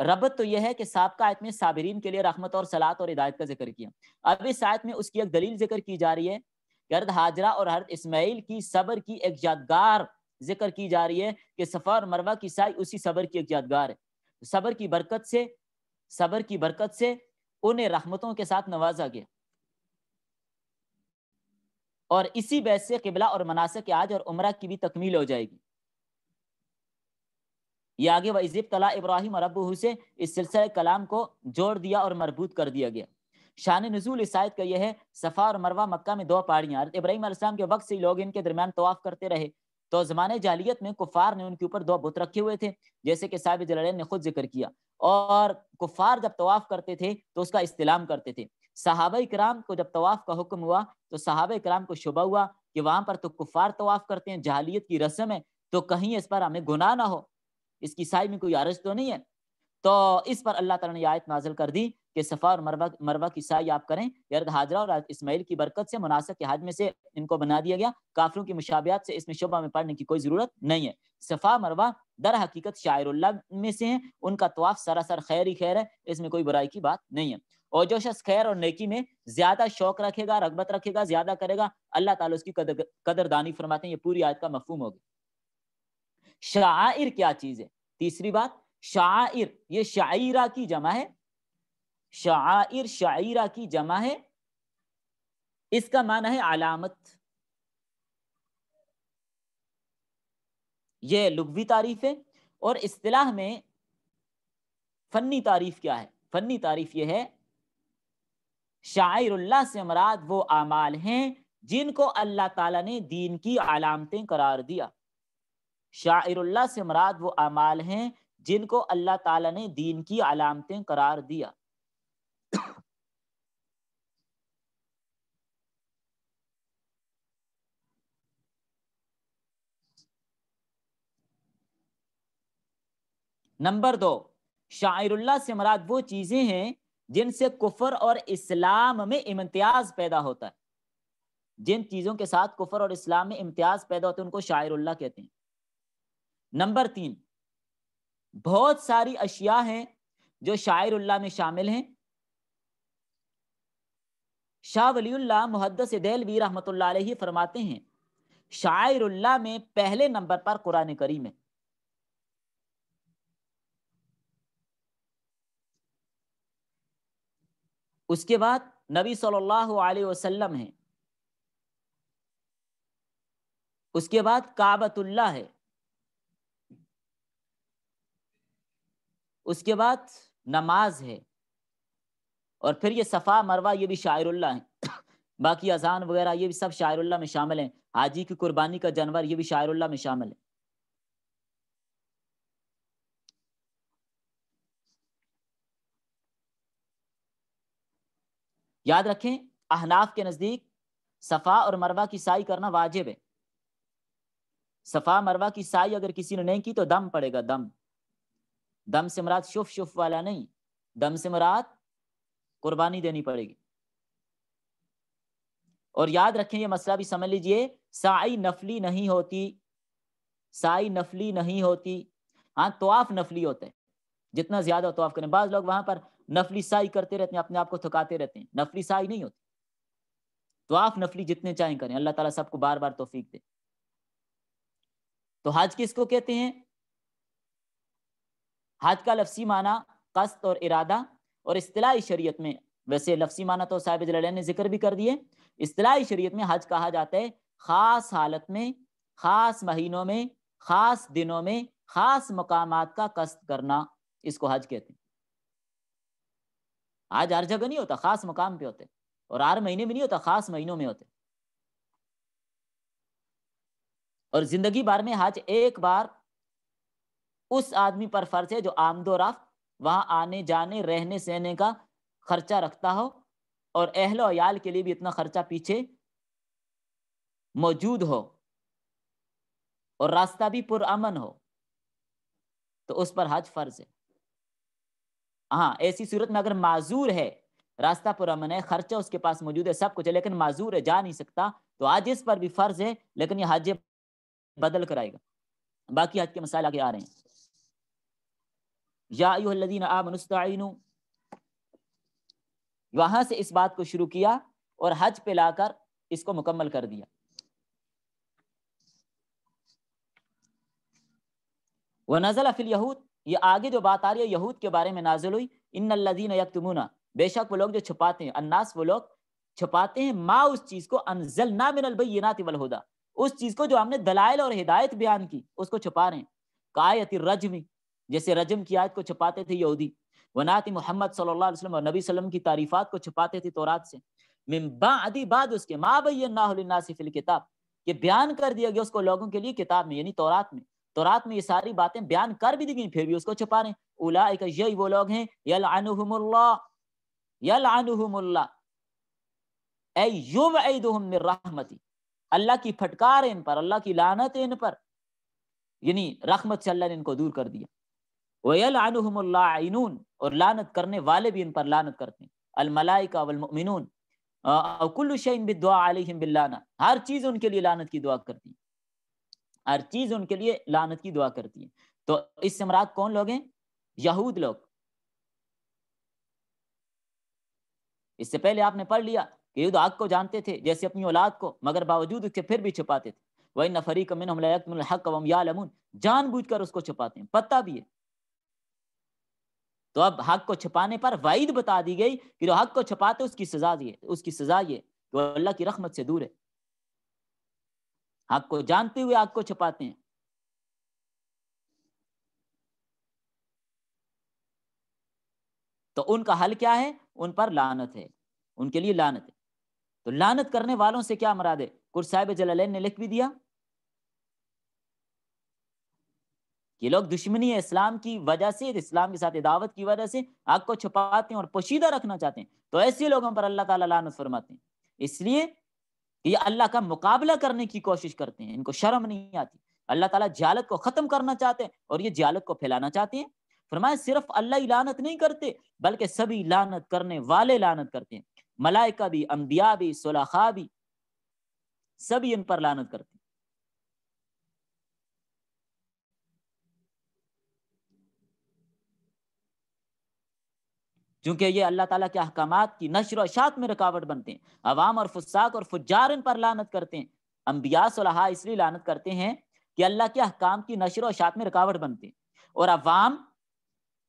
रबत तो यह है कि सबका आयत में साबरीन के लिए रहमत और सलात और हिदायत का जिक्र किया अब इस आयत में उसकी एक दलील जिक्र की जा रही है गर्द हाजरा और हरद इसमाइल की सबर की एक यादगार जिक्र की जा रही है कि सफ़ा और मरवा की साई उसी सबर की एक यादगार है सबर की बरकत से सबर की बरकत से उन्हें रहमतों के साथ नवाजा गया और इसी बहस से किबला और मनासक आज और उम्र की भी तकमील हो जाएगी ये आगे वजीब कला इब्राहिम अबू से इस सिलसिले कलाम को जोड़ दिया और मरबूत कर दिया गया शान नजूल इस का यह है सफ़ा और मरवा मक्का में दो पहाड़ियाँ इब्राहिम के वक्त से लोग इनके दरमियान तवाफ़ करते रहे तो ज़माने जालियत में कुफ़ार ने उनके ऊपर दो बुत रखे हुए थे जैसे कि साहिब जलालैन ने खुद जिक्र किया और कुफ़ार जब तवाफ़ करते थे तो उसका इस्तेलाम करते थे साहब कराम को जब तवाफ़ का हुक्म हुआ तो सहाब कराम को शुबा हुआ कि वहाँ पर तो कुफ़ार तवाफ़ करते हैं जालियत की रस्म है तो कहीं इस पर हमें गुनाह ना हो इसकी साई में कोई आरज तो नहीं है तो इस पर अल्लाह तला ने आयत नाजिल कर दी कि सफ़ा और मरवा मरवा की साई आप करें यर्द हाजरा और इसमाइल की बरकत से मुनासब के हाजमे से इनको बना दिया गया काफिलों की मुशाबियात से इसमें शुबा में पढ़ने की कोई ज़रूरत नहीं है सफ़ा मरवा दर हकीकत शायर में से हैं उनका तोाफ सरासर खैर ही खैर है इसमें कोई बुराई की बात नहीं है और जो शख्स खैर और नेकी में ज्यादा शौक रखेगा रगबत रखेगा ज्यादा करेगा अल्लाह ताला उसकी कदर कदरदानी फरमाते हैं ये पूरी आयत का मफहूम होगी शायर क्या चीज है तीसरी बात शायर ये शाइरा की जमा है शायर शाइरा की जमा है इसका माना है अलामत यह लघवी तारीफ है और इस्तेलाह में फनी तारीफ क्या है फनी तारीफ यह है शायरुल्ला से मराद वो आमाल हैं जिनको अल्लाह ताला ने दीन की अलामतें करार दिया शायरुल्ला से मराद वो अमाल हैं जिनको अल्लाह ताला ने दीन की अलामतें करार दिया नंबर दो शायरुल्ला से मराद वो चीज़ें हैं जिनसे कुफर और इस्लाम में इम्तियाज पैदा होता है जिन चीज़ों के साथ कुफर और इस्लाम में इम्तियाज पैदा होते हैं उनको शायरुल्ला कहते हैं नंबर तीन बहुत सारी अशिया हैं जो शायरुल्ला में शामिल हैं शाह वलीउल्ला मुहदस दहलवी रहमत फरमाते हैं शायरुल्ला में पहले नंबर पर कुरान करीम है उसके बाद नबी सल्लल्लाहु अलैहि वसल्लम है उसके बाद काबतुल्ला है उसके बाद नमाज है और फिर ये सफ़ा मरवा ये भी शायरुल्ला है बाकी अजान वगैरह ये भी सब शायरुल्ला में शामिल हैं हाजी की कुर्बानी का जानवर ये भी शायरुल्ला में शामिल है याद रखें अहनाफ के नज़दीक सफ़ा और मरवा की साई करना वाजिब है सफ़ा मरवा की साई अगर किसी ने नहीं की तो दम पड़ेगा दम दम से मराद शुफ शुफ वाला नहीं दम से मराद कुर्बानी देनी पड़ेगी और याद रखें ये मसला भी समझ लीजिए साई नफली नहीं होती साई नफली नहीं होती हाँ तोाफ नफली होते हैं जितना ज्यादा तोाफ करें बाज लोग वहां पर नफली साई करते रहते हैं अपने आप को थकाते रहते हैं नफली साई नहीं होती तोाफ नफली जितने चाहें करें अल्लाह ताला सबको बार बार तोफीक दे तो हज किसको कहते हैं हज का लफसी माना कस्त और इरादा और इस्तलाई शरीत में वैसे लफसी माना तो साहब ने जिक्र भी कर दिए इस्तलाई शरीत में हज कहा जाता है ख़ास हालत में ख़ास महीनों में ख़ास दिनों में ख़ास मकाम का कस्त करना इसको हज कहते हैं आज हर जगह नहीं होता ख़ास मकाम पे होते और हर महीने में नहीं होता ख़ास महीनों में होते और ज़िंदगी बार में हज एक बार उस आदमी पर फर्ज है जो आमदोराफ वहाँ आने जाने रहने सहने का खर्चा रखता हो और अहल के लिए भी इतना खर्चा पीछे मौजूद हो और रास्ता भी पुरअमन हो तो उस पर हज फर्ज है हाँ ऐसी सूरत में अगर माजूर है रास्ता पुरमन है खर्चा उसके पास मौजूद है सब कुछ है लेकिन माजूर है जा नहीं सकता तो आज इस पर भी फर्ज है लेकिन यह हज बदल कराएगा बाकी हज के मसाला आगे आ रहे हैं यादीन आमनुस्ताइन वहां से इस बात को शुरू किया और हज पे लाकर इसको मुकम्मल कर दिया वह नजल अफिल यहूद ये आगे जो बात आ रही है यहूद के बारे में नाजिल हुई इन अल्लादीन यकतमुना बेशक वो लोग जो छुपाते हैं अन्नास वो लोग छुपाते हैं माँ उस चीज को अनजल ना मिनल भाई ये ना तिवल होदा उस चीज को जो हमने दलाइल और हिदायत बयान की उसको छुपा रहे हैं कायती रजमी जैसे रजम की आयत को छुपाते थे यहूदी वनाति मोहम्मद सल्लाम और नबी सल्लम की तारीफात को छुपाते थे तौरात से बाद उसके माँ बैनासिफिल किताब ये बयान कर दिया गया उसको लोगों के लिए किताब में यानी तोरात में तोरात में ये सारी बातें बयान कर भी दी गई फिर भी उसको छुपा रहे उला यही वो लोग हैं यल रहमती अल्लाह की फटकार है इन पर अल्लाह की लानत है इन पर यानी रहमत से अल्लाह ने इनको दूर कर दिया वयल और लानत करने वाले भी इन पर लानत करते हैं अलमलाइका वलमिनून कुल्लुशन बिदुआ अलहिम बिल्लाना हर चीज़ उनके लिए लानत की दुआ करती है हर चीज़ उनके लिए लानत की दुआ करती है तो इस सम्राट कौन लोग हैं यहूद लोग इससे पहले आपने पढ़ लिया कि युद्ध आग को जानते थे जैसे अपनी औलाद को मगर बावजूद उसके फिर भी छुपाते थे वही नफरी कमिन हक वम यालमून जानबूझकर उसको छुपाते हैं पता भी है तो अब हक को छुपाने पर वाइद बता दी गई कि जो हक को छुपाते उसकी सजा दिए उसकी सजा ये कि वो अल्लाह की रहमत से दूर है हक को जानते हुए हक को छुपाते हैं तो उनका हल क्या है उन पर लानत है उनके लिए लानत है तो लानत करने वालों से क्या मराद है कुर साहब जलालैन ने लिख भी दिया ये लोग दुश्मनी है इस्लाम की वजह से इस्लाम के साथ दावत की वजह से आग को छुपाते हैं और पोशीदा रखना चाहते हैं तो ऐसे लोगों पर अल्लाह ताला लानत फरमाते हैं इसलिए ये अल्लाह का मुकाबला करने की कोशिश करते हैं इनको शर्म नहीं आती अल्लाह ताला जालत को ख़त्म करना चाहते हैं और ये जालत को फैलाना चाहते हैं फरमाए सिर्फ अल्लाह ही लानत नहीं करते बल्कि सभी लानत करने वाले लानत करते हैं मलाइका भी अम्बिया भी सलाखा भी सभी इन पर लानत करते हैं क्योंकि ये अल्लाह ताला के अहकाम की नशर व में रुकावट बनते हैं अवाम और फुसाक और फुजार इन पर लानत करते हैं अम्बिया सलाहा इसलिए लानत करते हैं कि अल्लाह के अहकाम की नशर व में रुकावट बनते हैं और अवाम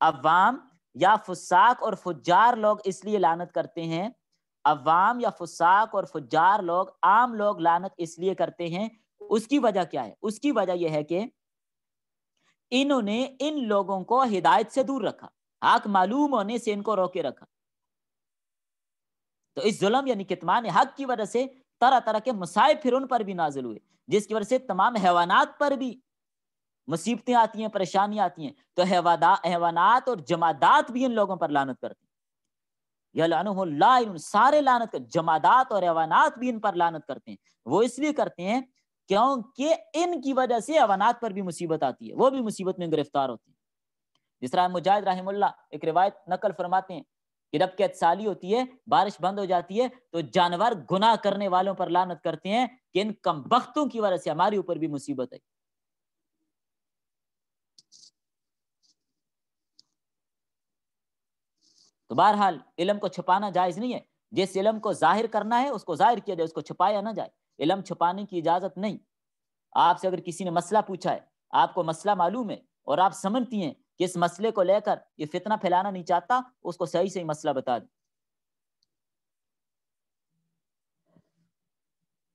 अवाम या फुसाक और फुजार लोग इसलिए लानत करते हैं अवाम या फुसाक और फुजार लोग आम लोग लानत इसलिए करते हैं उसकी वजह क्या है उसकी वजह यह है कि इन्होंने इन लोगों को हिदायत से दूर रखा हक मालूम होने से इनको रोके रखा तो इस जुलम यानी कितमान हक की वजह से तरह तरह के मसाइब फिर उन पर भी नाजिल हुए जिसकी वजह से तमाम हैवानात पर भी मुसीबतें आती हैं परेशानियां आती हैं तो हैवानात और जमादात भी इन लोगों पर लानत करते हैं यह लानुल्ला इन सारे लानत कर जमादात और हैवानात भी इन पर लानत करते हैं वो इसलिए करते हैं क्योंकि इनकी वजह से हैवानात पर भी मुसीबत आती है वो भी मुसीबत में गिरफ्तार होते हैं जिस तरह मुजाहिद रहीमुल्ला एक रिवायत नकल फरमाते हैं कि रब की साली होती है बारिश बंद हो जाती है तो जानवर गुनाह करने वालों पर लानत करते हैं कि इन कम वक्तों की वजह से हमारे ऊपर भी मुसीबत आई तो बहरहाल इलम को छुपाना जायज नहीं है जिस इलम को जाहिर करना है उसको जाहिर किया जाए उसको छुपाया ना जाए इलम छुपाने की इजाजत नहीं आपसे अगर किसी ने मसला पूछा है आपको मसला मालूम है और आप समझती हैं किस मसले को लेकर ये फितना फैलाना नहीं चाहता उसको सही सही मसला बता दे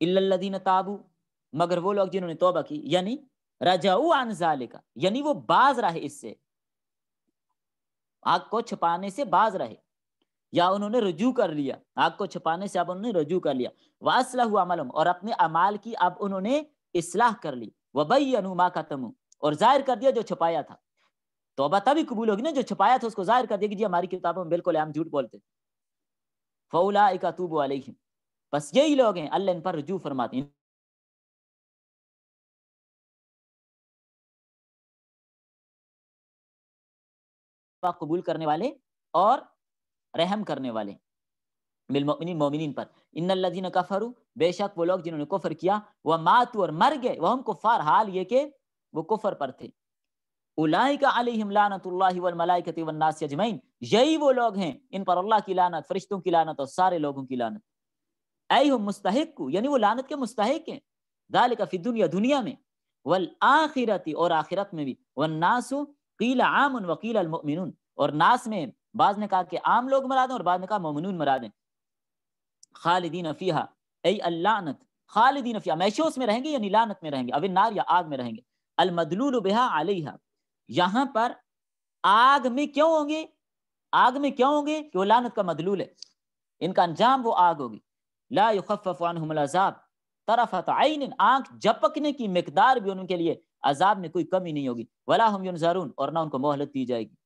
इल्लल्लदीन ताबू मगर वो लोग जिन्होंने तोबा की यानी रजाऊ अनजाले का यानी वो बाज रहे इससे आग को छुपाने से बाज रहे या उन्होंने रजू कर लिया आग को छुपाने से अब उन्होंने रजू कर लिया वासला हुआ और अपने अमाल की अब उन्होंने इसलाह कर ली वबई अनुमा का और जाहिर कर दिया जो छुपाया था तोबा तभी कबूल होगी ना जो छुपाया था उसको जाहिर कर देगी जी हमारी किताबों में बिल्कुल हम झूठ बोलते फ़ौला का तूब वालेम बस यही लोग हैं अल्लाह इन पर रजू फरमाते हैं कबूल करने वाले और रहम करने वाले बिलमिन मोमिन पर इन लजीन कफरू बेशक वो लोग जिन्होंने कुफर किया वह मातु और मर गए वह हम कुफार हाल ये के वो कुफर पर थे यही वो लोग हैं इन पर अल्लाह की लानत फरिश्तों की लानत और सारे लोगों की लानत आई हम मुस्तक यानी वो लानत के मुस्तक हैं दाल का फिर दुनिया दुनिया में वल आखिरती और आखिरत में भी वन नासु आम आमन वकील अलमिन और नास में बाज ने कहा कि आम लोग मरा दें और बाद ने कहा ममन मरा दें खालिदीन फ़ीहा अल्लानत खालिदीन फ़िया मैशोस में रहेंगे या नीलानत में रहेंगे अविनार या आग में रहेंगे अलमदलूल बेहा आलिहा यहां पर आग में क्यों होंगे आग में क्यों होंगे कि लानत का मदलूल है इनका अंजाम वो आग होगी लाफानजाब तरफ तरफत आंख झपकने की मकदार भी उनके लिए अजाब में कोई कमी नहीं होगी वला हम यून और ना उनको मोहलत दी जाएगी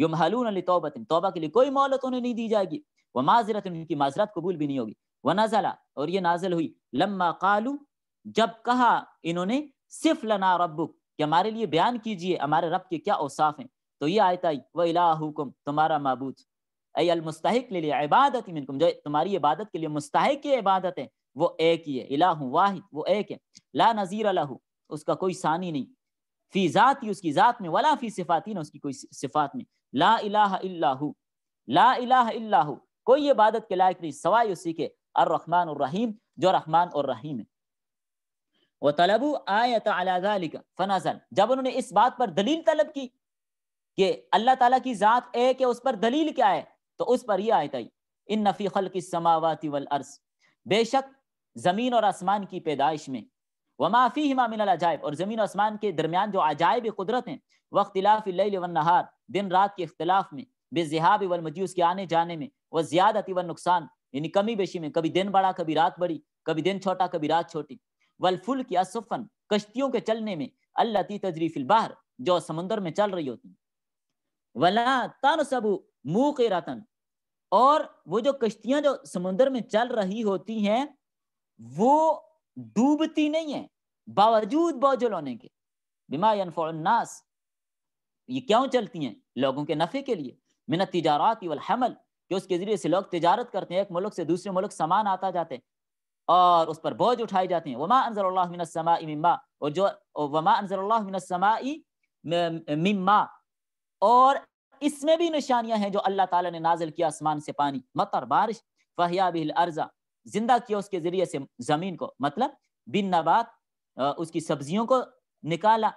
युम हलून अली तोबतिन तोबा के लिए कोई मोहलत उन्हें नहीं दी जाएगी वह माजरत उनकी माजरत कबूल भी नहीं होगी वह नजला और ये नाजल हुई लम्मा कालू जब कहा इन्होंने सिर्फ लना रबुक कि हमारे लिए बयान कीजिए हमारे रब के क्या औसाफ हैं तो ये आयत आई व इलाकुम तुम्हारा मबूज अलमस्तक ले लिया इबादत मिनकुम जो तुम्हारी इबादत के लिए मुस्तक की इबादत है वो एक ही है इलाह वाहिद वो एक है ला नज़ीर अलहू उसका कोई सानी नहीं फी ज़ात ही उसकी ज़ात में वला फी सिफाती ना उसकी कोई सिफात में ला इलाह इल्लाहु ला इलाह इल्लाहु कोई इबादत के लायक नहीं सवाई उसी के अर्रहमान और रहीम जो रहमान और रहीम है व तलब आयत फनाजल जब उन्होंने इस बात पर दलील तलब की कि अल्लाह ताला की ज़ात एक है उस पर दलील क्या है तो उस पर यह आयत आई इन नफ़ी खल की समावती वल अर्ज बेशक ज़मीन और आसमान की पैदाइश में व माफी ही मामिन अजायब और ज़मीन आसमान के दरमियान जो अजायब कुदरत हैं वख्तिलाफ़िल नहार दिन रात के अख्तिलाफ में बेजहाब वल मजूस के आने जाने में वह ज़्यादती व नुकसान यानी कमी बेशी में कभी दिन बड़ा कभी रात बड़ी कभी दिन छोटा कभी रात छोटी वलफुल की असफन कश्तियों के चलने में अल्लाह तजरीफिल बाहर जो समंदर में चल रही होती वला तन सबू मुँह के रतन और वो जो कश्तियां जो समंदर में चल रही होती हैं वो डूबती नहीं है बावजूद बोझल होने के बिमास ये क्यों चलती हैं लोगों के नफ़े के लिए मिनत तजारात वल हमल कि उसके ज़रिए से लोग तजारत करते हैं एक मुल्क से दूसरे मुल्क सामान आता जाते हैं और उस पर बोझ उठाए जाते हैं वमा अनजल्लामा और जो वमा अनजल्लामा मिम्मा और इसमें भी निशानियां हैं जो अल्लाह ताला ने नाजिल किया आसमान से पानी मतर बारिश फहिया बिल अर्जा जिंदा किया उसके जरिए से जमीन को मतलब बिन नबात उसकी सब्जियों को निकाला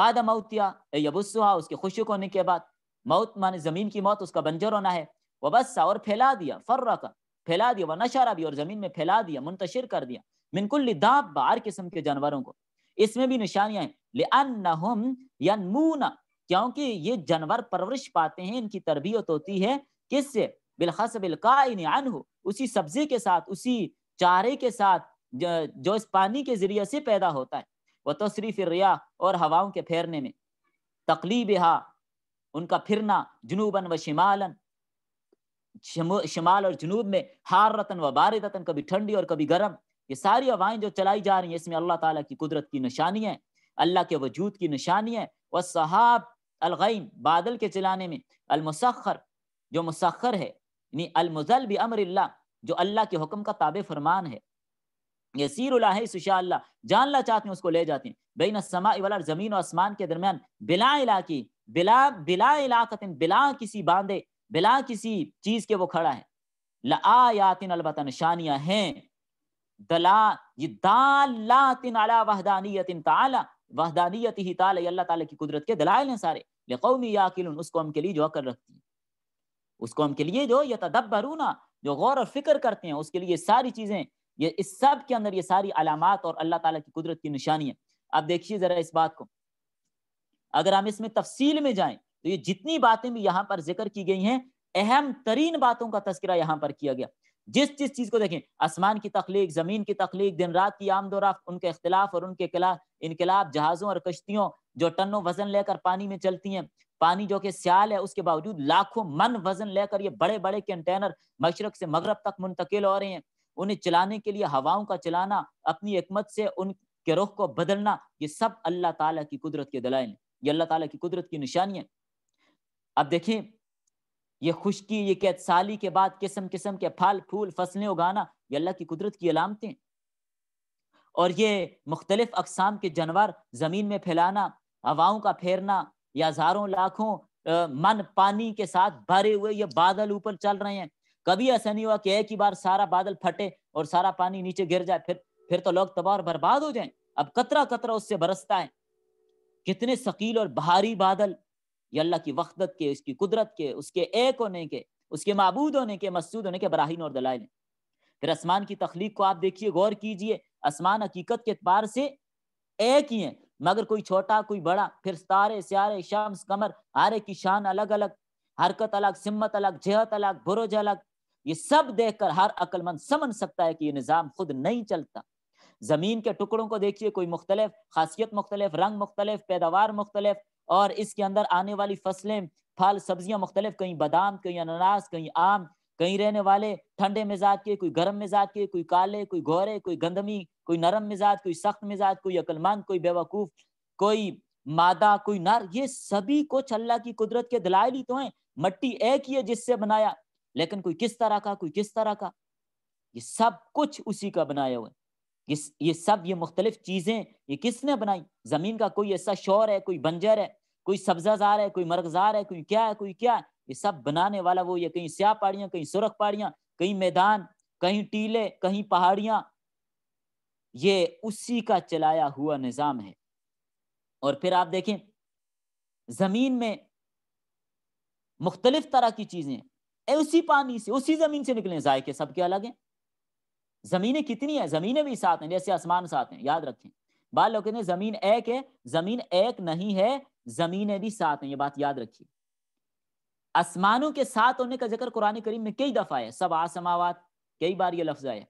बाद मऊतिया यबुसुहा उसके को होने के बाद मौत माने जमीन की मौत उसका बंजर होना है वबस्सा और फैला दिया फर्रा का फैला दिया व नशारा भी और जमीन में फैला दिया मुंतशिर कर दिया मिनकुल दाब हर किस्म के जानवरों को इसमें भी निशानियां हैं क्योंकि ये जानवर परवरिश पाते हैं इनकी तरबियत होती है किससे बिलखस बिलकाइन उसी सब्जी के साथ उसी चारे के साथ जो इस पानी के जरिए से पैदा होता है वह तो सिर्फ रिया और हवाओं के फेरने में तकलीब उनका फिरना जुनूबन व शिमालन शिमाल और जनूब में हार रतन व बार रतन कभी ठंडी और कभी गर्म ये सारी हवाएं जो चलाई जा रही हैं इसमें अल्लाह ताला की कुदरत की निशानी है अल्लाह के वजूद की निशानी है व सहाब अलगैम बादल के चलाने में अलमसर जो मुसखर है यानी अलमजल भी अमर जो अल्लाह के हुक्म का ताब फरमान है ये यसीरुल्ला है सुशाला जानना चाहते हैं उसको ले जाते हैं बेन समा वाला जमीन और आसमान के दरमियान बिला इलाकी बिला बिला इलाकत बिला किसी बांधे बिला किसी चीज के वो खड़ा है लातिन अलबता निशानियां हैं दला ये दालातिन अला वहदानियत ताला वहदानियत ही ताला अल्लाह ताला की कुदरत के दलाल हैं सारे लेकौमी याकिल उसको हम के लिए जो अकल रखती है उसको हम के लिए जो ये तदब्बरूना जो गौर और फिक्र करते हैं उसके लिए सारी चीज़ें ये इस सब के अंदर ये सारी अलामत और अल्लाह ताला की कुदरत की निशानी है अब देखिए ज़रा इस बात को अगर हम इसमें तफसील में जाएं तो ये जितनी बातें भी यहाँ पर जिक्र की गई हैं अहम तरीन बातों का तस्करा यहाँ पर किया गया जिस जिस चीज को देखें आसमान की तख्लीक जमीन की तख्लीक दिन रात की आमदोराफ उनके अख्तिलाफ और उनके इनकलाब जहाज़ों और कश्तियों जो टनों वजन लेकर पानी में चलती हैं पानी जो कि सियाल है उसके बावजूद लाखों मन वजन लेकर ये बड़े बड़े कंटेनर मशरक से मगरब तक मुंतकिल हो रहे हैं उन्हें चलाने के लिए हवाओं का चलाना अपनी एकमत से उनके रुख को बदलना ये सब अल्लाह ताला की कुदरत के दलाइल ये अल्लाह ताला की कुदरत की निशानियां अब देखें ये खुशकी ये कैद साली के बाद किस्म किस्म के फल फूल फसलें उगाना ये अल्लाह की कुदरत की अलामतें और ये मुख्तलिफ अकसाम के जानवर ज़मीन में फैलाना हवाओं का फेरना या हज़ारों लाखों मन पानी के साथ भरे हुए ये बादल ऊपर चल रहे हैं कभी ऐसा नहीं हुआ कि एक ही बार सारा बादल फटे और सारा पानी नीचे गिर जाए फिर फिर तो लोग तबाह और बर्बाद हो जाए अब कतरा कतरा उससे बरसता है कितने शकील और भारी बादल ये अल्लाह की वक्त के उसकी कुदरत के उसके एक होने के उसके मबूद होने के मसूद होने के बराहन और दलाइल हैं फिर आसमान की तख्लीक को आप देखिए गौर कीजिए आसमान हकीकत के अतबार से एक ही है मगर कोई छोटा कोई बड़ा फिर तारे स्यारे शाम कमर आरे की शान अलग अलग हरकत अलग सिमत अलग जहत अलग भरोज अलग ये सब देखकर हर अक्लमंद समझ सकता है कि ये निज़ाम खुद नहीं चलता ज़मीन के टुकड़ों को देखिए कोई मुख्तलिफ खासियत मुख्तलिफ रंग मुख्तलिफ पैदावार मुख्तलिफ और इसके अंदर आने वाली फसलें फल सब्जियां मुख्तलिफ कहीं बादाम कहीं अनानास कहीं आम कहीं रहने वाले ठंडे मिजाज के कोई गर्म मिजाज के कोई काले कोई घोरे कोई गंदमी कोई नरम मिजाज कोई सख्त मिजाज कोई अकलमंद कोई बेवकूफ़ कोई मादा कोई नर ये सभी कुछ अल्लाह की कुदरत के दलाल ही तो हैं मट्टी एक ही है जिससे बनाया लेकिन कोई किस तरह का कोई किस तरह का ये सब कुछ उसी का बनाया हुआ है ये ये सब ये मुख्तलिफ चीज़ें ये किसने बनाई ज़मीन का कोई ऐसा शोर है कोई बंजर है कोई सब्जाजार है कोई मरगजार है कोई क्या है कोई क्या है ये सब बनाने वाला वो ये कहीं स्या पहाड़ियां कहीं सुरख पहाड़ियां कहीं मैदान कहीं टीले कहीं पहाड़ियां ये उसी का चलाया हुआ निज़ाम है और फिर आप देखें ज़मीन में मुख्तलिफ तरह की चीज़ें उसी पानी से उसी ज़मीन से निकले जायके सब अलग हैं जमीनें कितनी है जमीनें भी साथ हैं जैसे आसमान साथ हैं याद रखें बाल लोग कहते हैं जमीन एक है जमीन एक नहीं है जमीनें भी साथ हैं ये बात याद रखिए आसमानों के साथ होने का जिक्र कुरानी करीम में कई दफा है सब आसमावात कई बार ये लफ्ज आया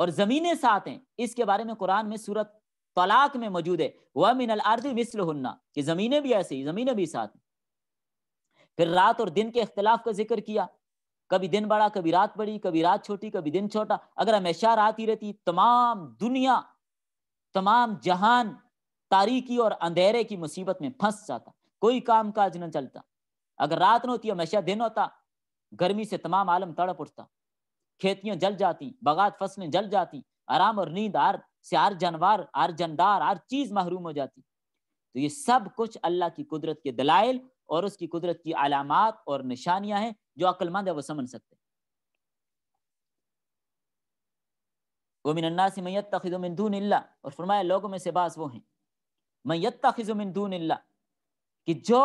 और जमीनें साथ हैं इसके बारे में कुरान में सूरत तलाक में मौजूद है वह मिनल आरदी मिसल हन्ना कि जमीनें भी ऐसी जमीनें भी साथ हैं फिर रात और दिन के अख्तिलाफ का जिक्र किया कभी दिन बड़ा कभी रात बड़ी कभी रात छोटी कभी दिन छोटा अगर हमेशा रात ही रहती तमाम दुनिया तमाम जहान तारीकी और अंधेरे की मुसीबत में फंस जाता कोई काम काज न चलता अगर रात न होती हमेशा दिन होता गर्मी से तमाम आलम तड़प उठता खेतियां जल जाती बगात फसलें जल जाती आराम और नींद आर से हर जानवर हर जनदार हर चीज महरूम हो जाती तो ये सब कुछ अल्लाह की कुदरत के दलाइल और उसकी कुदरत की अलामत और निशानियां हैं जो अक्लमंद है वो समझ सकते हैं और फरमाया लोगों में से बास वो हैं मैत कि जो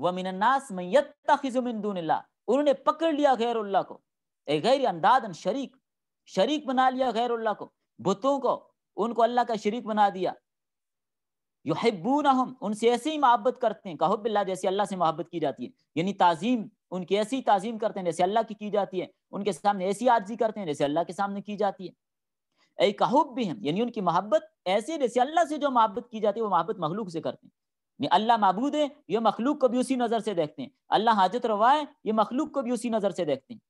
वह मिनन्नास उन्होंने पकड़ लिया गैर उल्ला को ए गैर अंदादन शरीक शरीक बना लिया गैर उल्ला को बुतों को उनको अल्लाह का शरीक बना दिया युहबून हम उनसे ऐसे ही मोहब्बत करते हैं कहबिल्ला जैसे अल्लाह से मोहब्बत की जाती है यानी ताजीम उनकी ऐसी तजीम करते हैं जैसे अल्लाह की की जाती है उनके सामने ऐसी आर्जी करते हैं जैसे अल्लाह के सामने की जाती है ऐ कहूब भी हैं यानी उनकी मोहब्बत ऐसी जैसे अल्लाह से जो मोहब्बत की जाती है वो मोहब्बत मखलूक से करते हैं अल्लाह महबूद है ये मखलूक को भी उसी नज़र से देखते हैं अल्लाह हाजत रवा है ये मखलूक को भी उसी नज़र से देखते हैं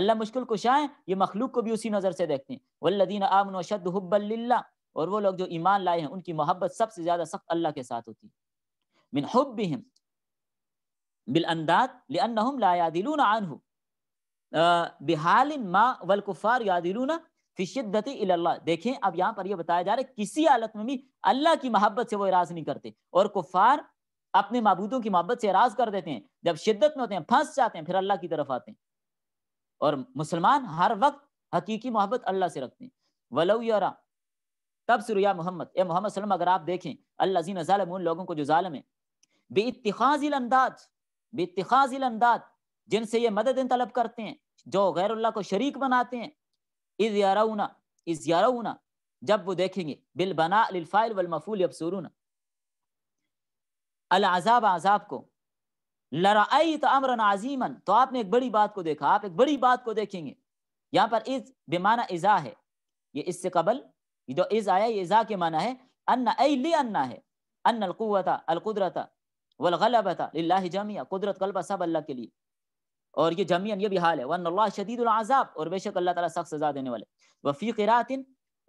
अल्लाह मुश्किल कुशा है ये मखलूक को भी उसी नज़र से देखते हैं वल्लदीन आमन अशद हुब्बल्ला और वो लोग जो ईमान लाए हैं उनकी मोहब्बत सबसे ज़्यादा सख्त अल्लाह के साथ होती है मिन हब भी बिलअंदात लअन्नहुम ला यादिलून अनहु बिहाल मा वल कुफार यादिलून फी शिद्दति इल्ला देखें अब यहाँ पर ये बताया जा रहा है किसी हालत में भी अल्लाह की मोहब्बत से वो इराज नहीं करते और कुफार अपने मबूदों की मोहब्बत से इराज कर देते हैं जब शिद्दत में होते हैं फंस जाते हैं फिर अल्लाह की तरफ आते हैं और मुसलमान हर वक्त हकीकी मोहब्बत अल्लाह से रखते हैं वलऊ यारा तब सुरया मोहम्मद ए मोहम्मद अगर आप देखें अल्लाजीन उन लोगों को जो ालम है बेतखाजिल अंदाज बेतखाजिल अंदाज जिनसे ये मदद तलब करते हैं जो गैरुल्ला को शरीक बनाते हैं इज याराउना इज याराउना जब वो देखेंगे बिल बना लिलफाइल वल मफूल अल आजाब आजाब को लड़ाई तो अमरन आजीमन तो आपने एक बड़ी बात को देखा आप एक बड़ी बात को देखेंगे यहाँ पर इज बेमाना इजा है ये इससे कबल जो इज आया ये इजा के माना है अन्ना ऐ अन्ना है अन्नकुवता अलकुदरता वलगलबता जामिया कुदरत गलबा सब अल्लाह के लिए और ये जमीन ये भी हाल है वन शदीद आज़ाब और बेशक अल्लाह ताला सख्त सजा देने वाले वफ़ी किरातिन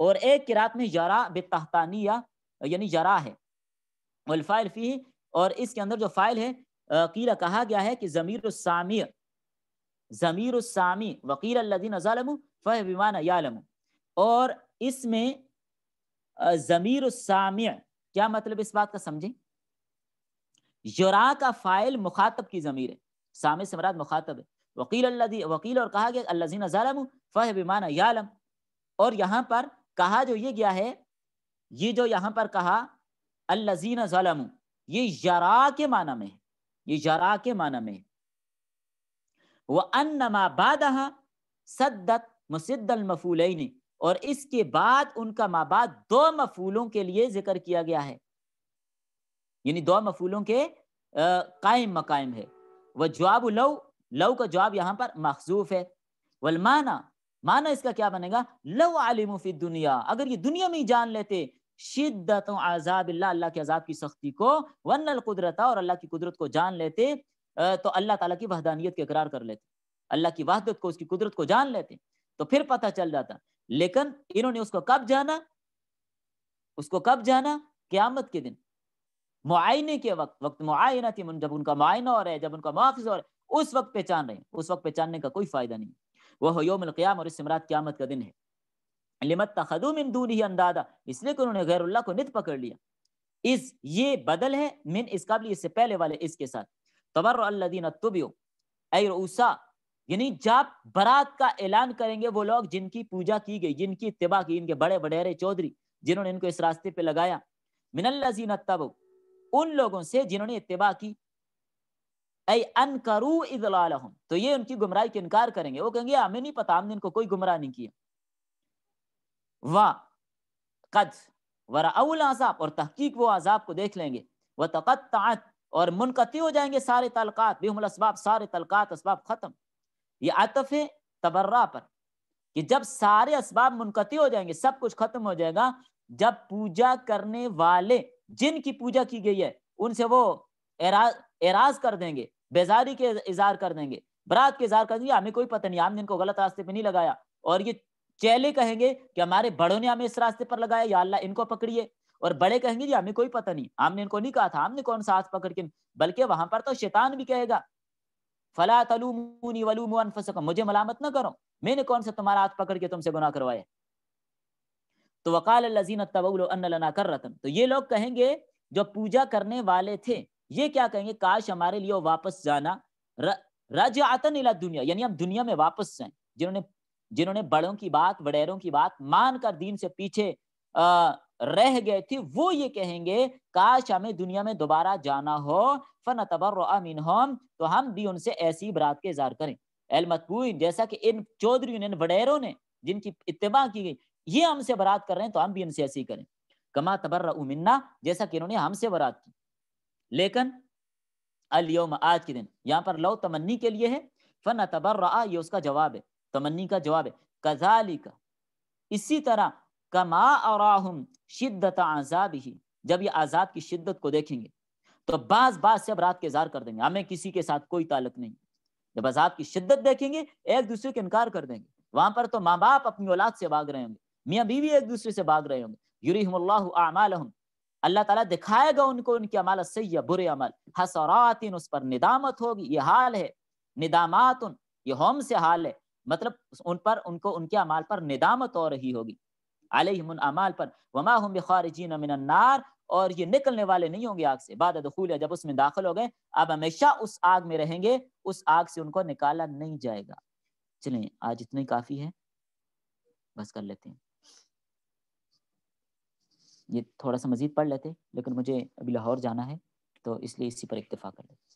और एक किरात में जरा बेतहतानिया यानी जरा है वलफ़ाइल फ़ी और इसके अंदर जो फ़ाइल है कीला कहा गया है कि ज़मीर सामी ज़मीर सामी वकील अल्लादीन नजालम फ़ह विमान यालम और इसमें ज़मीर सामी क्या मतलब इस बात का समझें यरा का फाइल मुखातब की ज़मीर है से मराद मुखातब है वकील वकील और कहा गया अल्लाजी ालम फ़ह बिमाना यालम और यहाँ पर कहा जो ये गया है ये जो यहाँ पर कहा अल्लाजी ालम ये यरा के माना में है ये जरा के माना में है वह अनमा बादहा सद्दत मुसद्दल और इसके बाद उनका माबाद दो मफूलों के लिए जिक्र किया गया है यानी दो मफूलों के कायम मकायम है वह जवाब लव लव का जवाब यहाँ पर मखसूफ है वल माना माना इसका क्या बनेगा लव आलिम फिर दुनिया अगर ये दुनिया में ही जान लेते शिद्दत आजाब अल्लाह के अजाब की सख्ती को वन कुदरत और अल्लाह की कुदरत को जान लेते तो अल्लाह तला की वहदानियत के करार कर लेते अल्लाह की वहादत को उसकी कुदरत को जान लेते तो फिर पता चल जाता लेकिन इन्होंने उसको कब जाना उसको कब जाना क्यामत के दिन मुआयने के वक्त वक्त मुआयना थी जब उनका मुआयना हो रहा है जब उनका मुआफ़ हो रहा है उस वक्त पहचान रहे हैं उस वक्त पहचानने का कोई फ़ायदा नहीं वह क्याम और इसमरात क्यामत का दिन है लिमत इन दून ही अंदादा इसलिए कि उन्होंने गैरुल्लाह को नित पकड़ लिया इस ये बदल है मिन इस काबिल इससे पहले वाले इसके साथ अल्लादीन तुबियो ऐसा यानी जब बरात का ऐलान करेंगे वो लोग जिनकी पूजा की गई जिनकी इतबा की इनके बड़े बडेरे चौधरी जिन्होंने इनको इस रास्ते पे लगाया मिनल्लाजीन तब उन लोगों से जिन्होंने इतबा की ऐ अन करू इजलाहम तो ये उनकी गुमराही के इनकार करेंगे वो कहेंगे हमें नहीं पता हमने इनको कोई गुमराह नहीं किया वाह कद वराउल आजाब और तहकीक वो आजाब को देख लेंगे वह तकत और मुनकति हो जाएंगे सारे तलक़ात बेहमल इसबाब सारे तलक़ात इसबाब ख़त्म ये आतफ़ है तबर्रा पर कि जब सारे इसबाब मुनकति हो जाएंगे सब कुछ ख़त्म हो जाएगा जब पूजा करने वाले जिनकी पूजा की गई है उनसे वो एराज एराज कर देंगे बेजारी के इजहार कर देंगे बरात के इजहार कर देंगे हमें कोई पता नहीं हमने इनको गलत रास्ते पर नहीं लगाया और ये चेले कहेंगे कि हमारे बड़ों ने हमें इस रास्ते पर लगाया या अल्लाह इनको पकड़िए और बड़े कहेंगे जी हमें कोई पता नहीं हमने इनको नहीं कहा था हमने कौन सा हाथ पकड़ के बल्कि वहां पर तो शैतान भी कहेगा फला तलूमूनी वलूमू मुझे मलामत ना करो मैंने कौन सा तुम्हारा हाथ पकड़ के तुमसे गुनाह करवाया तो वकाल लजीन तबना कर रतन तो ये लोग कहेंगे जो पूजा करने वाले थे ये क्या कहेंगे काश हमारे लिए वापस जाना रज आतन इला दुनिया यानी हम दुनिया में वापस जाए जिन्होंने जिन्होंने बड़ों की बात वडेरों की बात मान कर दीन से पीछे आ, रह गए थे वो ये कहेंगे काश हमें दुनिया में दोबारा जाना हो फन तबर मिन होम तो हम भी उनसे ऐसी बरात के इजहार करें एल मतबून जैसा कि इन चौधरी ने वडेरों ने जिनकी इतबा की गई ये हमसे बरात कर रहे हैं तो हम भी इनसे ऐसे ही करें कमा तबर उमिन्ना जैसा कि इन्होंने हमसे बरात की लेकिन अलियोम आज के दिन यहाँ पर लव तमन्नी के लिए है फन तबर ये उसका जवाब है तमन्नी का जवाब है कजाली का इसी तरह कमा और शिद्दत आजाब ही जब ये आजाद की शिद्दत को देखेंगे तो बाज बाज से बरात के इजहार कर देंगे हमें किसी के साथ कोई ताल्लुक नहीं जब आजाद की शिद्दत देखेंगे एक दूसरे को इनकार कर देंगे वहां पर तो माँ बाप अपनी औलाद से भाग रहे होंगे मियाँ बीवी एक दूसरे से भाग रहे होंगे यूरीहमल्लामालहम अल्लाह ताला दिखाएगा उनको उनके अमाल सैया बुरे अमल हसरातिन उस पर निदामत होगी ये हाल है निदामात ये होम से हाल है मतलब उन पर उनको उनके अमाल पर निदामत हो रही होगी अलहमन अमाल पर वमा हम खारजीन मिनन्नार और ये निकलने वाले नहीं होंगे आग से बाद दखूल जब उसमें दाखिल हो गए अब हमेशा उस आग में रहेंगे उस आग से उनको निकाला नहीं जाएगा चलें आज इतना ही काफ़ी है बस कर लेते हैं ये थोड़ा सा मज़ीद पढ़ लेते लेकिन मुझे अभी लाहौर जाना है तो इसलिए इसी पर इतफ़ा कर लेते